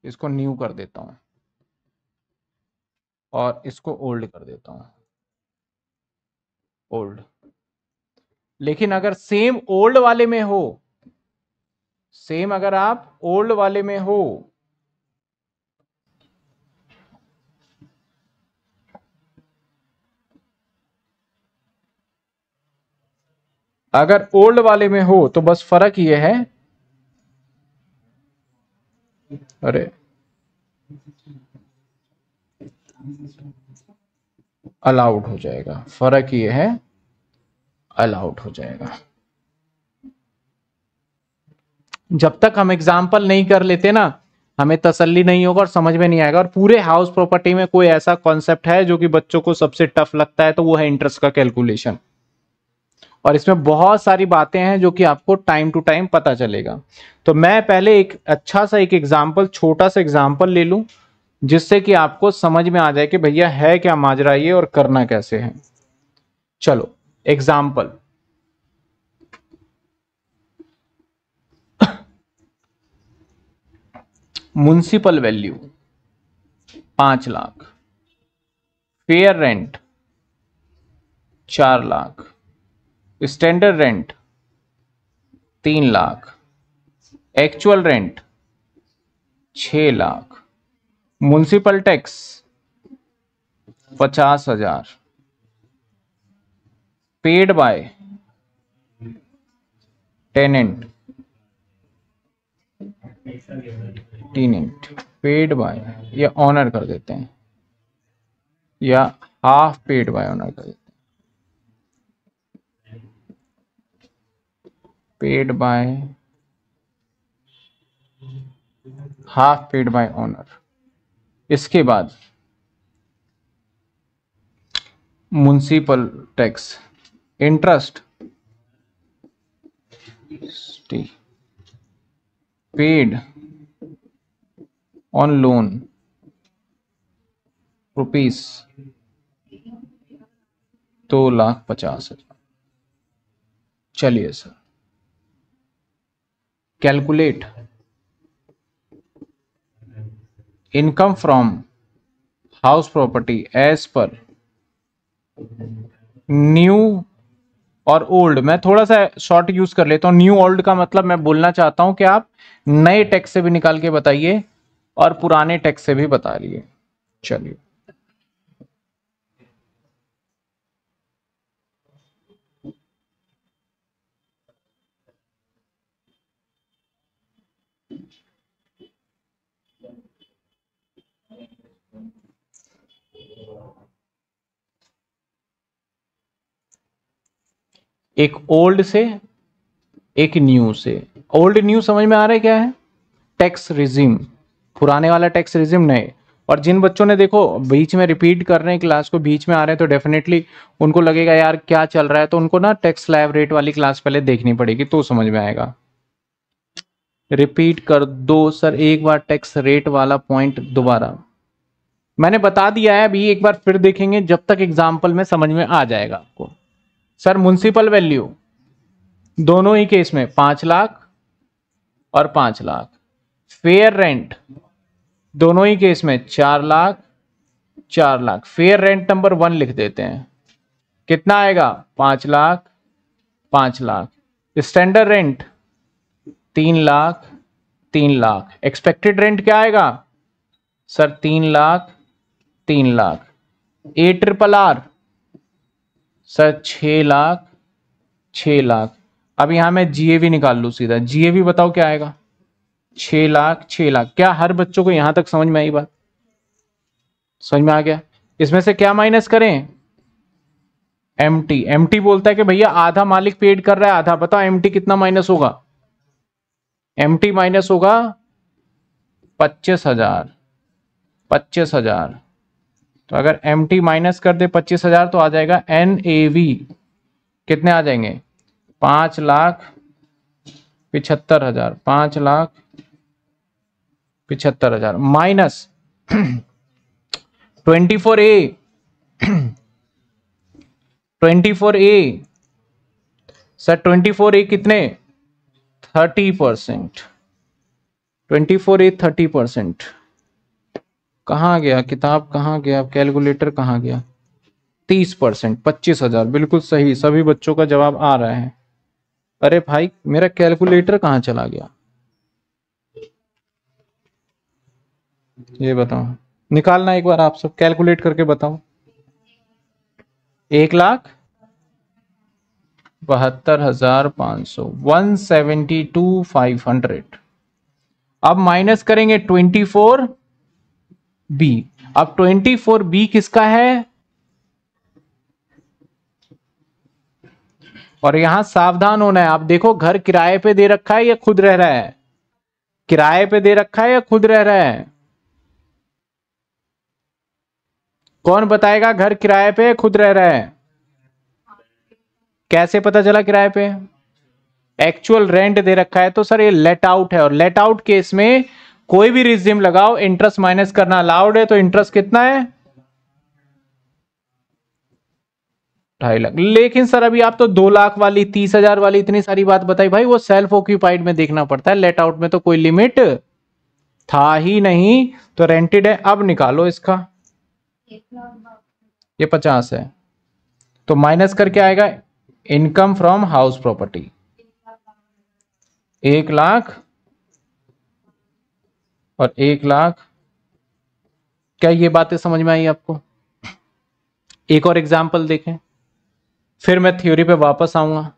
इसको न्यू कर देता हूं और इसको ओल्ड कर देता हूं ओल्ड लेकिन अगर सेम ओल्ड वाले में हो सेम अगर आप ओल्ड वाले में हो अगर ओल्ड वाले में हो तो बस फर्क ये है अरे अलाउड हो जाएगा फर्क ये है अलाउड हो जाएगा जब तक हम एग्जाम्पल नहीं कर लेते ना हमें तसल्ली नहीं होगा और समझ में नहीं आएगा और पूरे हाउस प्रॉपर्टी में कोई ऐसा कॉन्सेप्ट है जो कि बच्चों को सबसे टफ लगता है तो वो है इंटरेस्ट का कैलकुलेशन और इसमें बहुत सारी बातें हैं जो कि आपको टाइम टू टाइम पता चलेगा तो मैं पहले एक अच्छा सा एक एग्जाम्पल छोटा सा एग्जाम्पल ले लूँ जिससे कि आपको समझ में आ जाए कि भैया है क्या माजरा ये और करना कैसे है चलो एग्जाम्पल म्यूनसिपल वैल्यू पांच लाख फेयर रेंट चार लाख स्टैंडर्ड रेंट तीन लाख एक्चुअल रेंट छ लाख म्यूनसिपल टैक्स पचास हजार paid by tenant tenant paid by या ऑनर कर देते हैं या हाफ पेड बाय ऑनर कर देते हैं paid by half paid by owner इसके बाद municipal tax interest paid on loan rupees दो लाख पचास हजार चलिए sir calculate income from house property as per new और ओल्ड मैं थोड़ा सा शॉर्ट यूज कर लेता हूँ न्यू ओल्ड का मतलब मैं बोलना चाहता हूं कि आप नए टैक्स से भी निकाल के बताइए और पुराने टैक्स से भी बता लिए चलिए एक ओल्ड से एक न्यू से ओल्ड न्यू समझ में आ रहा है क्या है टैक्स रिजिम पुराने वाला टैक्स रिजिम नए और जिन बच्चों ने देखो बीच में रिपीट कर रहे हैं क्लास को बीच में आ रहे हैं तो डेफिनेटली उनको लगेगा यार क्या चल रहा है तो उनको ना टैक्स लाइव रेट वाली क्लास पहले देखनी पड़ेगी तो समझ में आएगा रिपीट कर दो सर एक बार टैक्स रेट वाला पॉइंट दोबारा मैंने बता दिया है अभी एक बार फिर देखेंगे जब तक एग्जाम्पल में समझ में आ जाएगा आपको सर म्यूनसिपल वैल्यू दोनों ही केस में पांच लाख और पांच लाख फेयर रेंट दोनों ही केस में चार लाख चार lakh fair rent number one लिख देते हैं कितना आएगा पांच लाख पांच लाख स्टैंडर्ड रेंट तीन लाख तीन लाख एक्सपेक्टेड रेंट क्या आएगा सर तीन लाख तीन lakh A triple R sir छः लाख छः लाख अब यहाँ मैं जीएवी निकाल लूँ सीधा जीएवी बताओ क्या आएगा छः लाख छः लाख क्या हर बच्चों को यहाँ तक समझ में आई बात समझ में आ गया इसमें से क्या माइनस करें एम टी एम टी बोलता है कि भैया आधा मालिक पेड कर रहा है आधा बताओ एम टी कितना माइनस होगा एम टी माइनस होगा पच्चीस हजार पच्चीस हजार तो अगर एम टी माइनस कर दे पच्चीस हजार तो आ जाएगा एन ए वी कितने आ जाएंगे पांच लाख पिछहत्तर हजार पांच लाख पिछहत्तर हजार minus twenty four A twenty four A sir twenty four A कितने thirty percent twenty four A thirty percent कहा गया किताब कहा गया कैलकुलेटर कहा गया तीस परसेंट पच्चीस हजार बिल्कुल सही सभी बच्चों का जवाब आ रहा है अरे भाई मेरा कैलकुलेटर कहाँ चला गया ये बताओ निकालना एक बार आप सब कैलकुलेट करके बताओ एक लाख बहत्तर हजार पांच सौ one seventy two five hundred अब माइनस करेंगे ट्वेंटी फोर बी अब ट्वेंटी फोर बी किसका है और यहां सावधान होना है आप देखो घर किराए पे दे रखा है या खुद रह रहा है किराए पे दे रखा है या खुद रह रहा है कौन बताएगा घर किराए पे खुद रह रहा है कैसे पता चला किराए पे एक्चुअल रेंट दे रखा है तो सर ये लेट आउट है और लेट आउट केस में कोई भी रिज्यूम लगाओ इंटरेस्ट माइनस करना अलाउड है तो इंटरेस्ट कितना है ढाई लाख लेकिन सर अभी आप तो दो लाख वाली तीस हजार वाली इतनी सारी बात बताई भाई वो सेल्फ ऑक्यूपाइड में देखना पड़ता है लेट आउट में तो कोई लिमिट था ही नहीं तो रेंटेड है अब निकालो इसका ये पचास है तो माइनस करके आएगा इनकम फ्रॉम हाउस प्रॉपर्टी एक लाख और एक लाख क्या ये बातें समझ में आई आपको एक और एग्जाम्पल देखें फिर मैं थ्योरी पे वापस आऊंगा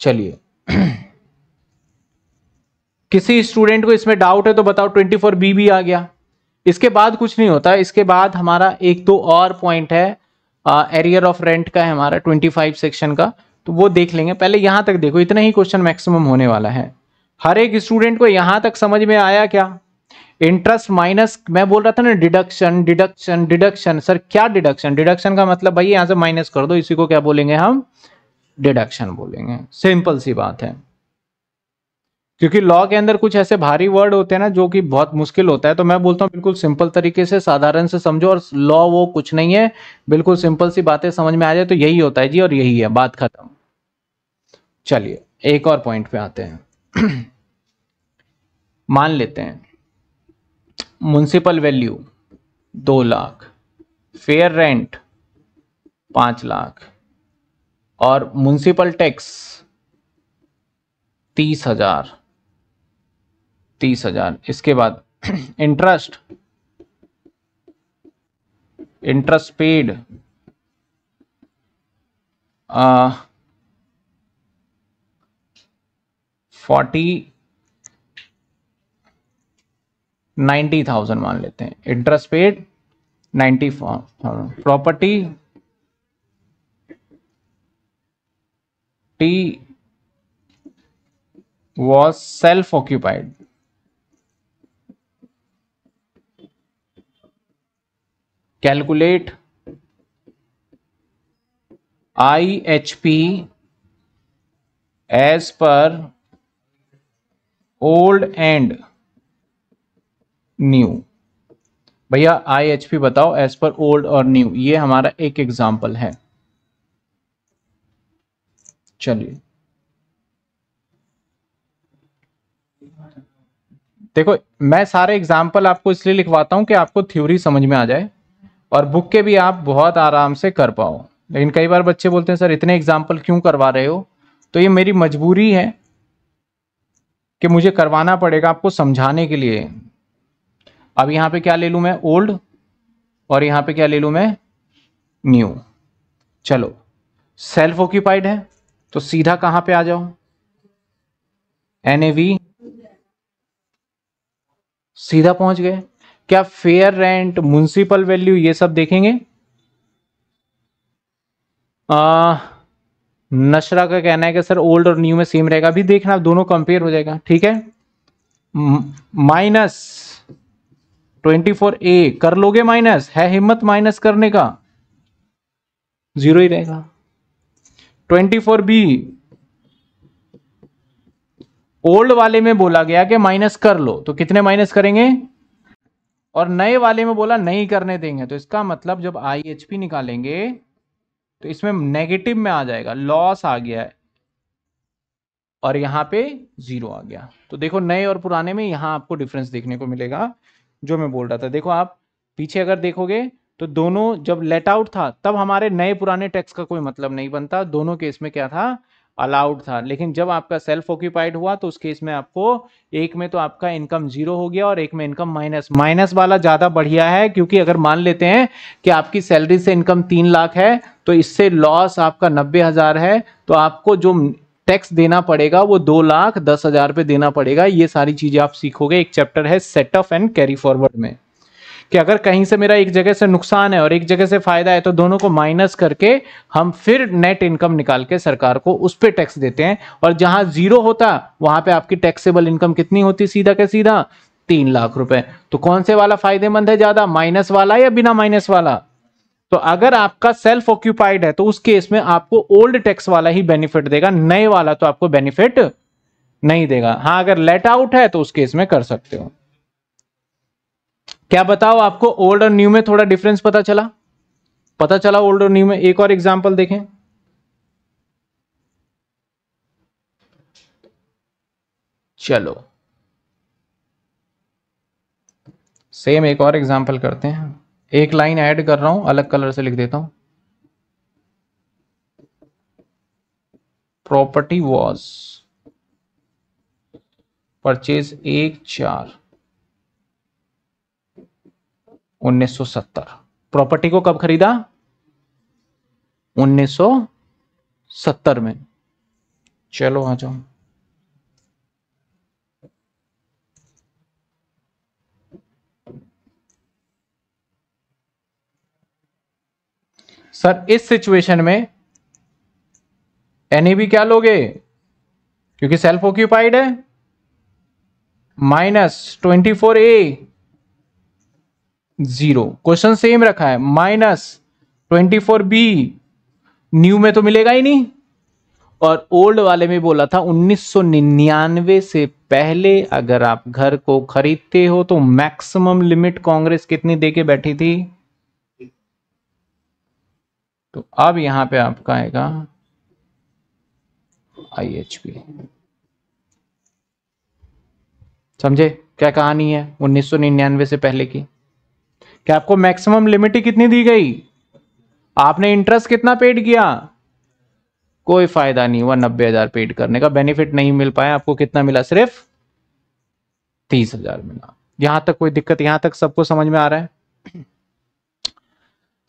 चलिए किसी स्टूडेंट को इसमें डाउट है तो बताओ ट्वेंटी फोर बी भी आ गया इसके बाद कुछ नहीं होता इसके बाद हमारा एक दो और पॉइंट है एरियर ऑफ रेंट का है हमारा ट्वेंटी फाइव सेक्शन का तो वो देख लेंगे पहले यहां तक देखो इतना ही क्वेश्चन मैक्सिमम होने वाला है हर एक स्टूडेंट को यहां तक समझ में आया क्या इंटरेस्ट माइनस मैं बोल रहा था ना डिडक्शन डिडक्शन डिडक्शन सर क्या डिडक्शन डिडक्शन का मतलब भाई यहां से माइनस कर दो इसी को क्या बोलेंगे हम डिडक्शन बोलेंगे सिंपल सी बात है क्योंकि लॉ के अंदर कुछ ऐसे भारी वर्ड होते हैं ना जो कि बहुत मुश्किल होता है तो मैं बोलता हूँ बिल्कुल सिंपल तरीके से साधारण से समझो और लॉ वो कुछ नहीं है बिल्कुल सिंपल सी बातें समझ में आ जाए तो यही होता है जी और यही है बात खत्म चलिए एक और पॉइंट पे आते हैं मान लेते हैं म्यूनसिपल वैल्यू दो लाख फेयर रेंट पांच लाख और म्यूनसिपल टैक्स तीस हजार तीस हजार इसके बाद interest interest paid forty ninety thousand मान लेते हैं interest paid ninety thousand property it was self occupied calculate I H P as per old and new भैया आईएचपी बताओ एज पर ओल्ड और न्यू ये हमारा एक एग्जाम्पल है चलिए देखो मैं सारे एग्जाम्पल आपको इसलिए लिखवाता हूं कि आपको थ्योरी समझ में आ जाए और बुक के भी आप बहुत आराम से कर पाओ लेकिन कई बार बच्चे बोलते हैं सर इतने एग्जाम्पल क्यों करवा रहे हो तो ये मेरी मजबूरी है कि मुझे करवाना पड़ेगा आपको समझाने के लिए अब यहां पे क्या ले लू मैं ओल्ड और यहां पे क्या ले लू मैं न्यू चलो सेल्फ ऑक्यूपाइड है तो सीधा कहां पे आ जाओ एन ए वी सीधा पहुंच गए क्या फेयर रेंट म्यूनसिपल वैल्यू ये सब देखेंगे आ, नशरा का कहना है कि सर ओल्ड और न्यू में सेम रहेगा अभी देखना आप दोनों कंपेयर हो जाएगा ठीक है माइनस ट्वेंटी फोर ए कर लोगे माइनस है हिम्मत माइनस करने का जीरो ही रहेगा ट्वेंटी फोर बी ओल्ड वाले में बोला गया कि माइनस कर लो तो कितने माइनस करेंगे और नए वाले में बोला नहीं करने देंगे तो इसका मतलब जब आई निकालेंगे तो इसमें नेगेटिव में आ जाएगा लॉस आ गया है और यहां पे जीरो आ गया तो देखो नए और पुराने में यहां आपको डिफरेंस देखने को मिलेगा जो मैं बोल रहा था देखो आप पीछे अगर देखोगे तो दोनों जब लेट आउट था तब हमारे नए पुराने टैक्स का कोई मतलब नहीं बनता दोनों केस में क्या था अलाउड था लेकिन जब आपका सेल्फ ऑक्यूपाइड हुआ तो उस केस में आपको एक में तो आपका इनकम जीरो हो गया और एक में इनकम माइनस माइनस वाला ज़्यादा बढ़िया है क्योंकि अगर मान लेते हैं कि आपकी सैलरी से इनकम तीन लाख है तो इससे लॉस आपका नब्बे हज़ार है तो आपको जो टैक्स देना पड़ेगा वो दो लाख दस हज़ार पे देना पड़ेगा ये सारी चीज़ें आप सीखोगे एक चैप्टर है सेटअप एंड कैरी फॉरवर्ड में कि अगर कहीं से मेरा एक जगह से नुकसान है और एक जगह से फायदा है तो दोनों को माइनस करके हम फिर नेट इनकम निकाल के सरकार को उस पर टैक्स देते हैं और जहां जीरो होता वहां पे आपकी टैक्सेबल इनकम कितनी होती सीधा के सीधा तीन लाख रुपए तो कौन से वाला फायदेमंद है ज्यादा माइनस वाला या बिना माइनस वाला तो अगर आपका सेल्फ ऑक्यूपाइड है तो उस केस में आपको ओल्ड टैक्स वाला ही बेनिफिट देगा नए वाला तो आपको बेनिफिट नहीं देगा हाँ अगर लेट आउट है तो उस केस में कर सकते हो क्या बताओ आपको ओल्ड और न्यू में थोड़ा डिफरेंस पता चला पता चला ओल्ड और न्यू में एक और एग्जाम्पल देखें चलो सेम एक और एग्जाम्पल करते हैं एक लाइन ऐड कर रहा हूं अलग कलर से लिख देता हूं प्रॉपर्टी वॉज परचेज एक चार 1970 प्रॉपर्टी को कब खरीदा 1970 में चलो आ जाओ सर इस सिचुएशन में एनी भी क्या लोगे क्योंकि सेल्फ ऑक्यूपाइड है minus twenty four A zero question same रखा है minus twenty four B new में तो मिलेगा ही नहीं और ओल्ड वाले में बोला था 1999 से पहले अगर आप घर को खरीदते हो तो मैक्सिमम लिमिट कांग्रेस कितनी दे के बैठी थी तो अब यहां पे आपका आएगा आईएचपी समझे क्या कहानी है 1999 से पहले की कि आपको मैक्सिमम लिमिट ही कितनी दी गई आपने इंटरेस्ट कितना पेड किया कोई फायदा नहीं हुआ नब्बे हजार पेड करने का बेनिफिट नहीं मिल पाया आपको कितना मिला सिर्फ तीस हजार मिला यहां तक कोई दिक्कत यहां तक सबको समझ में आ रहा है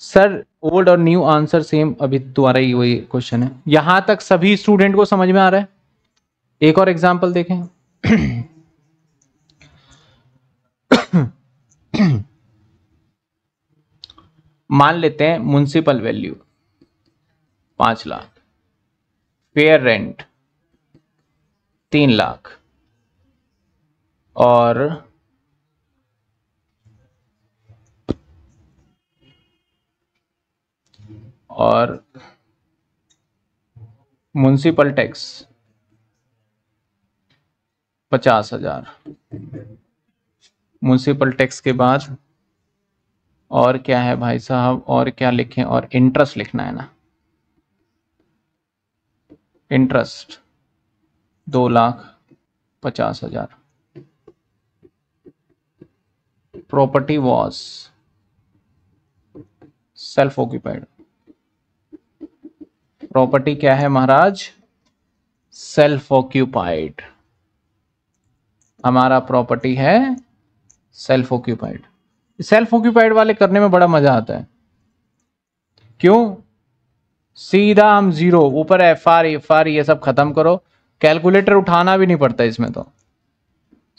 सर ओल्ड और न्यू आंसर सेम अभी तुम्हारा ही वही क्वेश्चन है यहां तक सभी स्टूडेंट को समझ में आ रहा है एक और एग्जाम्पल देखें मान लेते हैं म्यूनसिपल वैल्यू पांच लाख पेयर रेंट तीन लाख और और म्यूनसिपल टैक्स पचास हजार म्यूनसिपल टैक्स के बाद और क्या है भाई साहब और क्या लिखें और इंटरेस्ट लिखना है ना इंटरेस्ट दो लाख पचास हजार property was self occupied property क्या है महाराज सेल्फ ऑक्यूपाइड हमारा प्रॉपर्टी है सेल्फ ऑक्यूपाइड सेल्फ ऑक्यूपाइड वाले करने में बड़ा मजा आता है क्यों सीधा हम जीरो ऊपर एफ आर एफ आर ये सब खत्म करो कैलकुलेटर उठाना भी नहीं पड़ता इसमें तो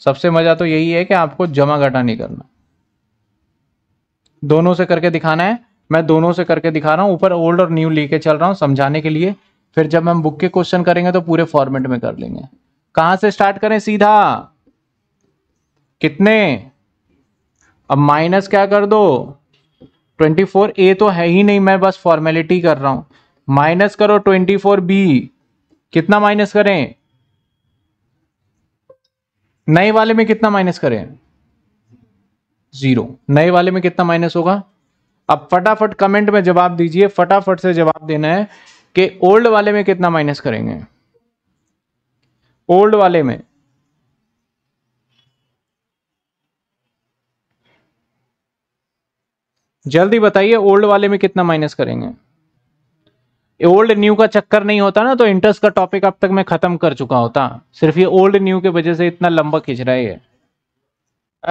सबसे मजा तो यही है कि आपको जमा घटा नहीं करना दोनों से करके दिखाना है मैं दोनों से करके दिखा रहा हूं ऊपर ओल्ड और न्यू लेके चल रहा हूं समझाने के लिए फिर जब हम बुक के क्वेश्चन करेंगे तो पूरे फॉर्मेट में कर लेंगे कहां से स्टार्ट करें सीधा कितने अब माइनस क्या कर दो 24 ए तो है ही नहीं मैं बस फॉर्मेलिटी कर रहा हूं माइनस करो 24 बी कितना माइनस करें नए वाले में कितना माइनस करें जीरो नए वाले में कितना माइनस होगा अब फटाफट कमेंट में जवाब दीजिए फटाफट से जवाब देना है कि ओल्ड वाले में कितना माइनस करेंगे ओल्ड वाले में जल्दी बताइए ओल्ड वाले में कितना माइनस करेंगे ओल्ड न्यू का चक्कर नहीं होता ना तो इंटरेस्ट का टॉपिक अब तक मैं खत्म कर चुका होता सिर्फ ये ओल्ड न्यू के वजह से इतना लंबा खींच रहा है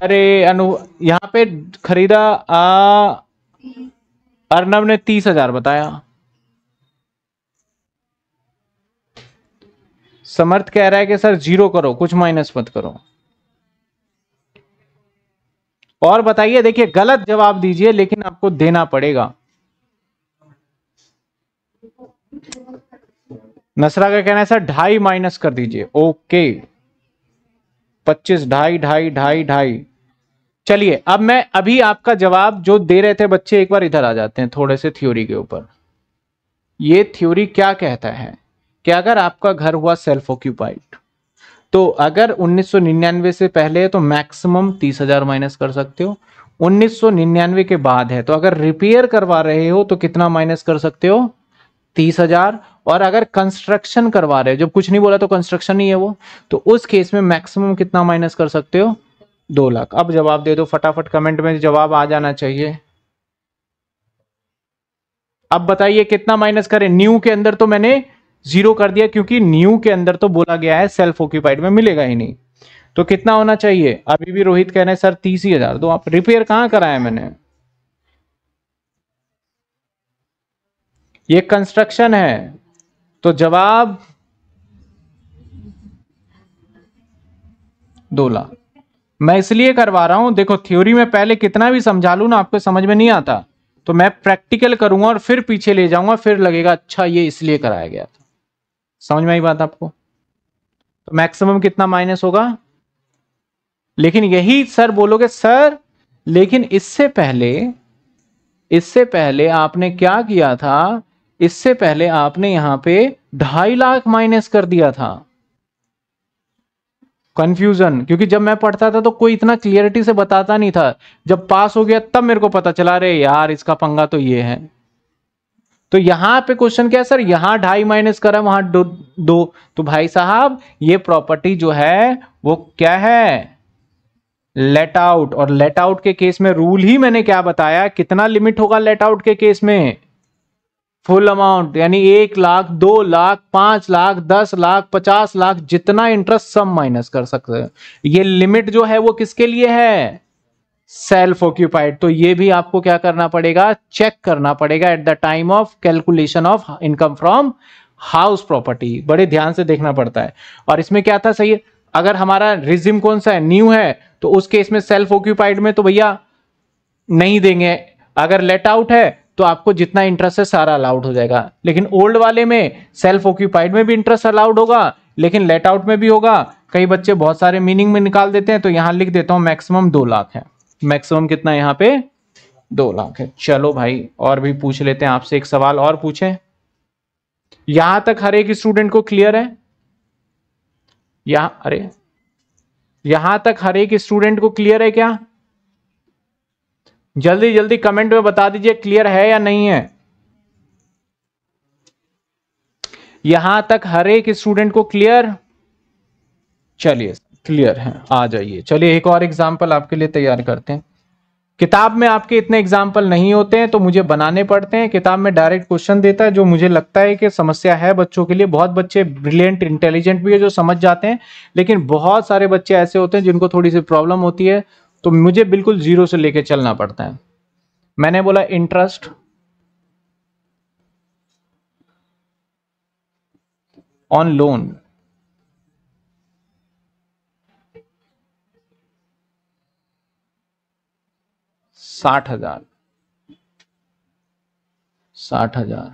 अरे अनु यहाँ पे खरीदा आ अर्नब ने तीस हजार बताया समर्थ कह रहा है कि सर जीरो करो कुछ माइनस मत करो और बताइए देखिए गलत जवाब दीजिए लेकिन आपको देना पड़ेगा नसरा का कहना है सर ढाई माइनस कर दीजिए ओके पच्चीस ढाई ढाई ढाई ढाई चलिए अब मैं अभी आपका जवाब जो दे रहे थे बच्चे एक बार इधर आ जाते हैं थोड़े से थ्योरी के ऊपर ये थ्योरी क्या कहता है कि अगर आपका घर हुआ सेल्फ ऑक्यूपाइड तो अगर 1999 से पहले है तो मैक्सिमम 30,000 माइनस कर सकते हो 1999 के बाद है तो अगर रिपेयर करवा रहे हो तो कितना माइनस कर सकते हो तीस हजार और अगर कंस्ट्रक्शन करवा रहे हो जब कुछ नहीं बोला तो कंस्ट्रक्शन ही है वो तो उस केस में मैक्सिमम कितना माइनस कर सकते हो दो लाख अब जवाब दे दो फटाफट कमेंट में जवाब आ जाना चाहिए अब बताइए कितना माइनस करें न्यू के अंदर तो मैंने जीरो कर दिया क्योंकि न्यू के अंदर तो बोला गया है सेल्फ ऑक्यूपाइड में मिलेगा ही नहीं तो कितना होना चाहिए अभी भी रोहित कह रहे हैं सर तीस ही हजार तो आप रिपेयर कहां कराया मैंने ये कंस्ट्रक्शन है तो जवाब दो लाख मैं इसलिए करवा रहा हूं देखो थ्योरी में पहले कितना भी समझा लू ना आपको समझ में नहीं आता तो मैं प्रैक्टिकल करूंगा और फिर पीछे ले जाऊंगा फिर लगेगा अच्छा ये इसलिए कराया गया था समझ में आई बात आपको तो मैक्सिमम कितना माइनस होगा लेकिन यही सर बोलोगे सर लेकिन इससे पहले इससे पहले आपने क्या किया था इससे पहले आपने यहां पे ढाई लाख माइनस कर दिया था कंफ्यूजन क्योंकि जब मैं पढ़ता था तो कोई इतना क्लियरिटी से बताता नहीं था जब पास हो गया तब मेरे को पता चला रहे यार इसका पंगा तो ये है तो यहां पे क्वेश्चन क्या है सर यहां ढाई माइनस करा वहां दो, दो तो भाई साहब ये प्रॉपर्टी जो है वो क्या है लेट आउट और लेट आउट के केस में रूल ही मैंने क्या बताया कितना लिमिट होगा लेट आउट के केस में फुल अमाउंट यानी एक लाख दो लाख पांच लाख दस लाख पचास लाख जितना इंटरेस्ट सब माइनस कर सकते हैं ये लिमिट जो है वो किसके लिए है सेल्फ ऑक्यूपाइड तो ये भी आपको क्या करना पड़ेगा चेक करना पड़ेगा at the time of calculation of income from house property बड़े ध्यान से देखना पड़ता है और इसमें क्या था सही अगर हमारा रिज्यूम कौन सा है न्यू है तो उस केस में सेल्फ ऑक्यूपाइड में तो भैया नहीं देंगे अगर लेट आउट है तो आपको जितना इंटरेस्ट है सारा अलाउड हो जाएगा लेकिन ओल्ड वाले में सेल्फ ऑक्यूपाइड में भी इंटरेस्ट अलाउड होगा लेकिन लेट आउट में भी होगा कई बच्चे बहुत सारे मीनिंग में निकाल देते हैं तो यहां लिख देता हूं मैक्सिमम दो लाख है मैक्सिमम कितना यहाँ पे दो लाख है चलो भाई और भी पूछ लेते हैं आपसे एक सवाल और पूछे यहां तक हर एक स्टूडेंट को क्लियर है या अरे यहां तक हर एक स्टूडेंट को क्लियर है क्या जल्दी जल्दी कमेंट में बता दीजिए क्लियर है या नहीं है यहां तक हर एक स्टूडेंट को क्लियर चलिए क्लियर है आ जाइए चलिए एक और एग्जाम्पल आपके लिए तैयार करते हैं किताब में आपके इतने एग्जाम्पल नहीं होते हैं तो मुझे बनाने पड़ते हैं किताब में डायरेक्ट क्वेश्चन देता है जो मुझे लगता है कि समस्या है बच्चों के लिए बहुत बच्चे ब्रिलियंट इंटेलिजेंट भी है जो समझ जाते हैं लेकिन बहुत सारे बच्चे ऐसे होते हैं जिनको थोड़ी सी प्रॉब्लम होती है तो मुझे बिल्कुल जीरो से लेके चलना पड़ता है मैंने बोला इंटरेस्ट ऑन लोन साठ हजार साठ हजार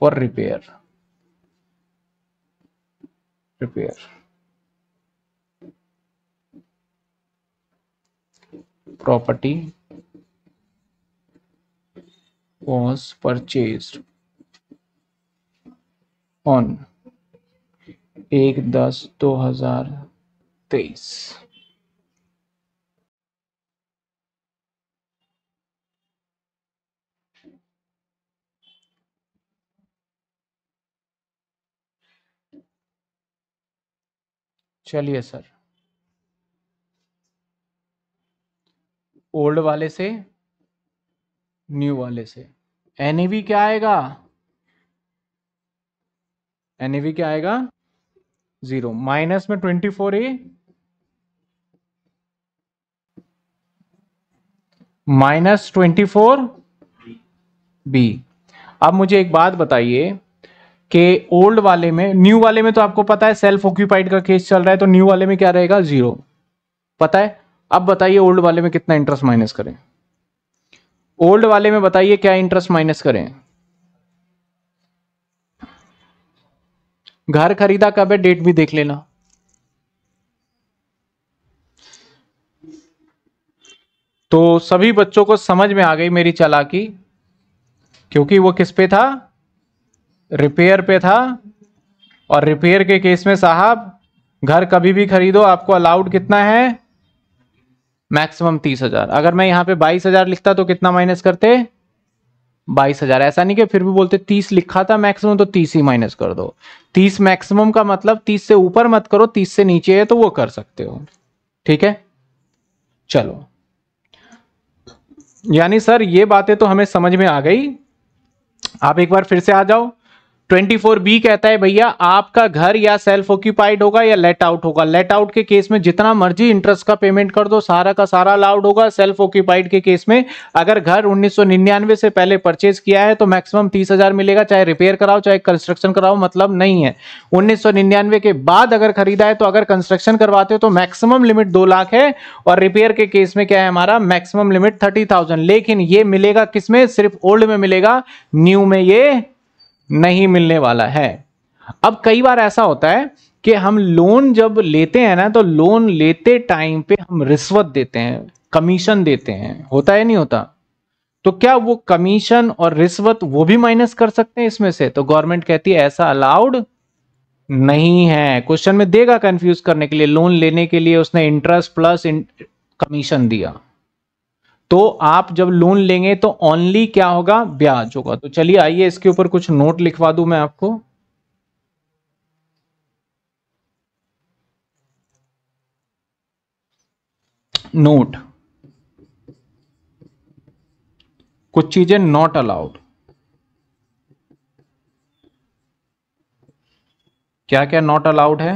for repair repair property was purchase on एक दस दो हजार तेईस चलिए सर ओल्ड वाले से न्यू वाले से एन क्या आएगा एन क्या आएगा जीरो माइनस में twenty four A minus twenty four B अब मुझे एक बात बताइए कि ओल्ड वाले में न्यू वाले में तो आपको पता है सेल्फ ऑक्यूपाइड का केस चल रहा है तो न्यू वाले में क्या रहेगा जीरो पता है अब बताइए ओल्ड वाले में कितना इंटरेस्ट माइनस करें ओल्ड वाले में बताइए क्या इंटरेस्ट माइनस करें घर खरीदा कब है डेट भी देख लेना तो सभी बच्चों को समझ में आ गई मेरी चलाकी क्योंकि वो किस पे था रिपेयर पे था और रिपेयर के केस में साहब घर कभी भी खरीदो आपको अलाउड कितना है मैक्सिमम तीस हजार अगर मैं यहाँ पे बाईस हजार लिखता तो कितना माइनस करते बाईस हजार ऐसा नहीं कि फिर भी बोलते तीस लिखा था मैक्सिमम तो तीस ही माइनस कर दो तीस मैक्सिमम का मतलब तीस से ऊपर मत करो तीस से नीचे है तो वो कर सकते हो ठीक है चलो यानी सर ये बातें तो हमें समझ में आ गई आप एक बार फिर से आ जाओ ट्वेंटी फोर बी कहता है भैया आपका घर या सेल्फ ऑक्यूपाइड होगा या लेट आउट होगा लेट आउट के केस में जितना मर्जी इंटरेस्ट का पेमेंट कर दो सारा का सारा अलाउड होगा सेल्फ ऑक्यूपाइड के केस में अगर घर 1999 से पहले परचेज किया है तो मैक्सिमम तीस हजार मिलेगा चाहे रिपेयर कराओ चाहे कंस्ट्रक्शन कराओ मतलब नहीं है उन्नीस के बाद अगर खरीदा है तो अगर कंस्ट्रक्शन करवाते हो तो मैक्सिमम लिमिट दो लाख है और रिपेयर के केस में क्या है हमारा मैक्सिमम लिमिट थर्टी लेकिन ये मिलेगा किसमें सिर्फ ओल्ड में मिलेगा न्यू में ये नहीं मिलने वाला है अब कई बार ऐसा होता है कि हम लोन जब लेते हैं ना तो लोन लेते टाइम पे हम रिश्वत देते हैं कमीशन देते हैं होता है नहीं होता तो क्या वो कमीशन और रिश्वत वो भी माइनस कर सकते हैं इसमें से तो गवर्नमेंट कहती है ऐसा अलाउड नहीं है क्वेश्चन में देगा कंफ्यूज करने के लिए लोन लेने के लिए उसने इंटरेस्ट प्लस कमीशन दिया तो आप जब लोन लेंगे तो ओनली क्या होगा ब्याज होगा तो चलिए आइए इसके ऊपर कुछ नोट लिखवा दू मैं आपको नोट कुछ चीजें नॉट अलाउड क्या क्या नॉट अलाउड है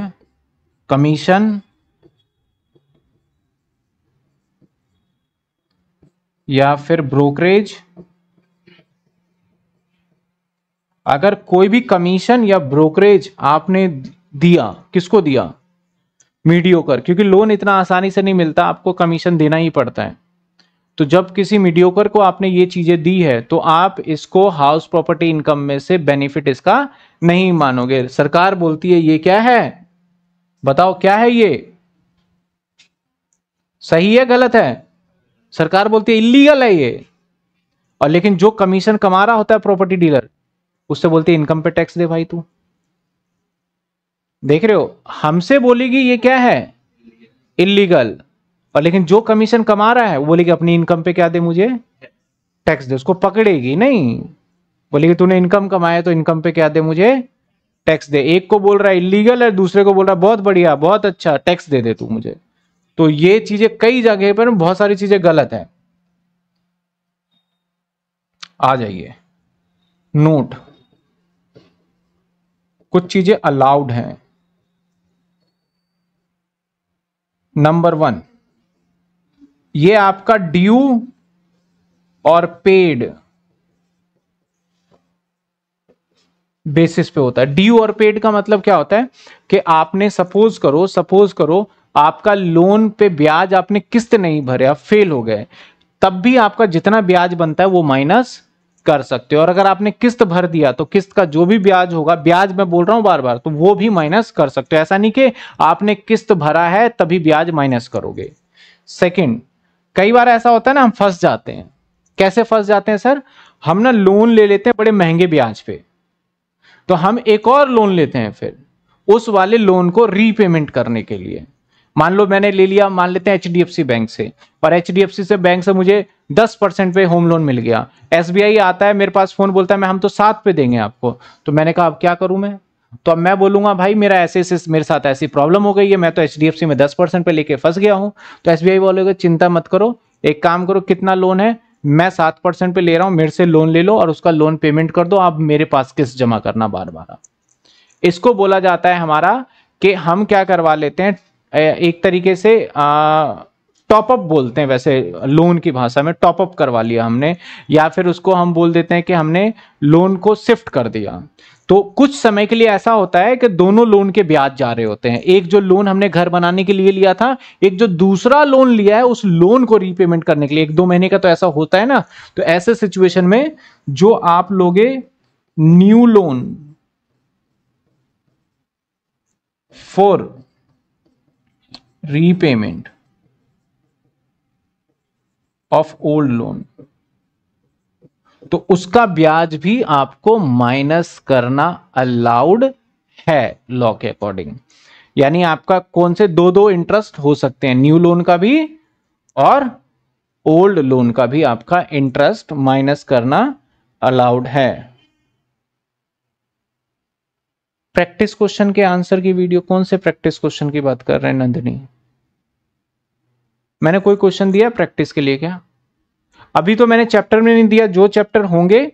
कमीशन या फिर ब्रोकरेज अगर कोई भी कमीशन या ब्रोकरेज आपने दिया किसको दिया मीडियोकर क्योंकि लोन इतना आसानी से नहीं मिलता आपको कमीशन देना ही पड़ता है तो जब किसी मीडियोकर को आपने ये चीजें दी है तो आप इसको हाउस प्रॉपर्टी इनकम में से बेनिफिट इसका नहीं मानोगे सरकार बोलती है ये क्या है बताओ क्या है ये सही है गलत है सरकार बोलती है इलीगल है ये और लेकिन जो कमीशन कमा रहा होता है प्रॉपर्टी डीलर उससे बोलती है इनकम पे टैक्स दे भाई तू देख रहे हो हमसे बोलेगी ये क्या है इलीगल और लेकिन जो कमीशन कमा रहा है वो बोलेगी अपनी इनकम पे क्या दे मुझे टैक्स दे उसको पकड़ेगी नहीं बोलेगी तूने इनकम कमाया तो इनकम पे क्या दे मुझे टैक्स दे एक को बोल रहा है इलीगल है दूसरे को बोल रहा है बहुत बढ़िया बहुत अच्छा टैक्स दे दे तू मुझे तो ये चीजें कई जगह पर बहुत सारी चीजें गलत है आ जाइए नोट कुछ चीजें अलाउड हैं नंबर वन ये आपका ड्यू और पेड बेसिस पे होता है ड्यू और पेड का मतलब क्या होता है कि आपने सपोज करो सपोज करो आपका लोन पे ब्याज आपने किस्त नहीं भरे आप फेल हो गए तब भी आपका जितना ब्याज बनता है वो माइनस कर सकते हो और अगर आपने किस्त भर दिया तो किस्त का जो भी ब्याज होगा ब्याज मैं बोल रहा हूं बार बार तो वो भी माइनस कर सकते हो ऐसा नहीं कि आपने किस्त भरा है तभी ब्याज माइनस करोगे सेकंड कई बार ऐसा होता है ना हम फंस जाते हैं कैसे फंस जाते हैं सर हम ना लोन ले लेते हैं बड़े महंगे ब्याज पे तो हम एक और लोन लेते हैं फिर उस वाले लोन को रीपेमेंट करने के लिए मान लो मैंने ले लिया मान लेते हैं एच बैंक से पर एच से बैंक से मुझे दस परसेंट पे होम लोन मिल गया एस आता है मेरे पास फोन बोलता है मैं हम तो सात पे देंगे आपको तो मैंने कहा अब क्या करूं मैं तो अब मैं बोलूंगा भाई मेरा ऐसे ऐसे मेरे साथ ऐसी प्रॉब्लम हो गई है मैं तो एच में दस परसेंट पे लेके फंस गया हूँ तो एस बी को चिंता मत करो एक काम करो कितना लोन है मैं सात परसेंट पे ले रहा हूँ मेरे से लोन ले लो और उसका लोन पेमेंट कर दो आप मेरे पास किस्त जमा करना बार बार इसको बोला जाता है हमारा कि हम क्या करवा लेते हैं एक तरीके से टॉपअप बोलते हैं वैसे लोन की भाषा में टॉपअप करवा लिया हमने या फिर उसको हम बोल देते हैं कि हमने लोन को शिफ्ट कर दिया तो कुछ समय के लिए ऐसा होता है कि दोनों लोन के ब्याज जा रहे होते हैं एक जो लोन हमने घर बनाने के लिए लिया था एक जो दूसरा लोन लिया है उस लोन को रीपेमेंट करने के लिए एक दो महीने का तो ऐसा होता है ना तो ऐसे सिचुएशन में जो आप लोगे new loan for repayment of old loan तो उसका ब्याज भी आपको माइनस करना अलाउड है लॉ के अकॉर्डिंग यानी आपका कौन से दो दो इंटरेस्ट हो सकते हैं न्यू लोन का भी और ओल्ड लोन का भी आपका इंटरेस्ट माइनस करना अलाउड है प्रैक्टिस क्वेश्चन के आंसर की वीडियो कौन से प्रैक्टिस क्वेश्चन की बात कर रहे हैं नंदिनी मैंने कोई क्वेश्चन दिया प्रैक्टिस के लिए क्या अभी तो मैंने चैप्टर में नहीं दिया जो चैप्टर होंगे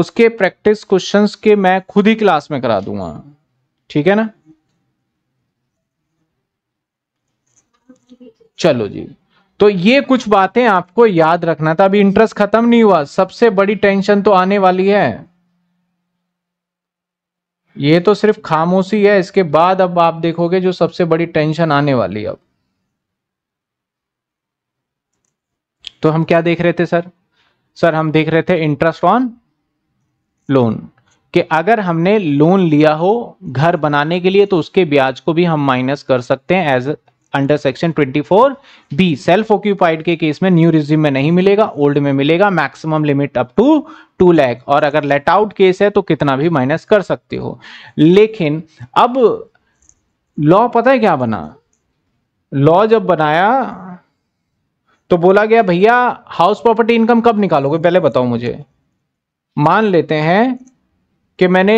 उसके प्रैक्टिस क्वेश्चंस के मैं खुद ही क्लास में करा दूंगा ठीक है ना चलो जी तो ये कुछ बातें आपको याद रखना था अभी इंटरेस्ट खत्म नहीं हुआ सबसे बड़ी टेंशन तो आने वाली है ये तो सिर्फ खामोशी है इसके बाद अब आप देखोगे जो सबसे बड़ी टेंशन आने वाली है अब तो हम क्या देख रहे थे सर सर हम देख रहे थे इंटरेस्ट ऑन लोन कि अगर हमने लोन लिया हो घर बनाने के लिए तो उसके ब्याज को भी हम माइनस कर सकते हैं as under section 24 B self occupied के केस में न्यू रिज्यूम में नहीं मिलेगा ओल्ड में मिलेगा maximum limit up to two lakh और अगर लेट आउट केस है तो कितना भी माइनस कर सकते हो लेकिन अब लॉ पता है क्या बना लॉ जब बनाया तो बोला गया भैया हाउस प्रॉपर्टी इनकम कब निकालोगे पहले बताओ मुझे मान लेते हैं कि मैंने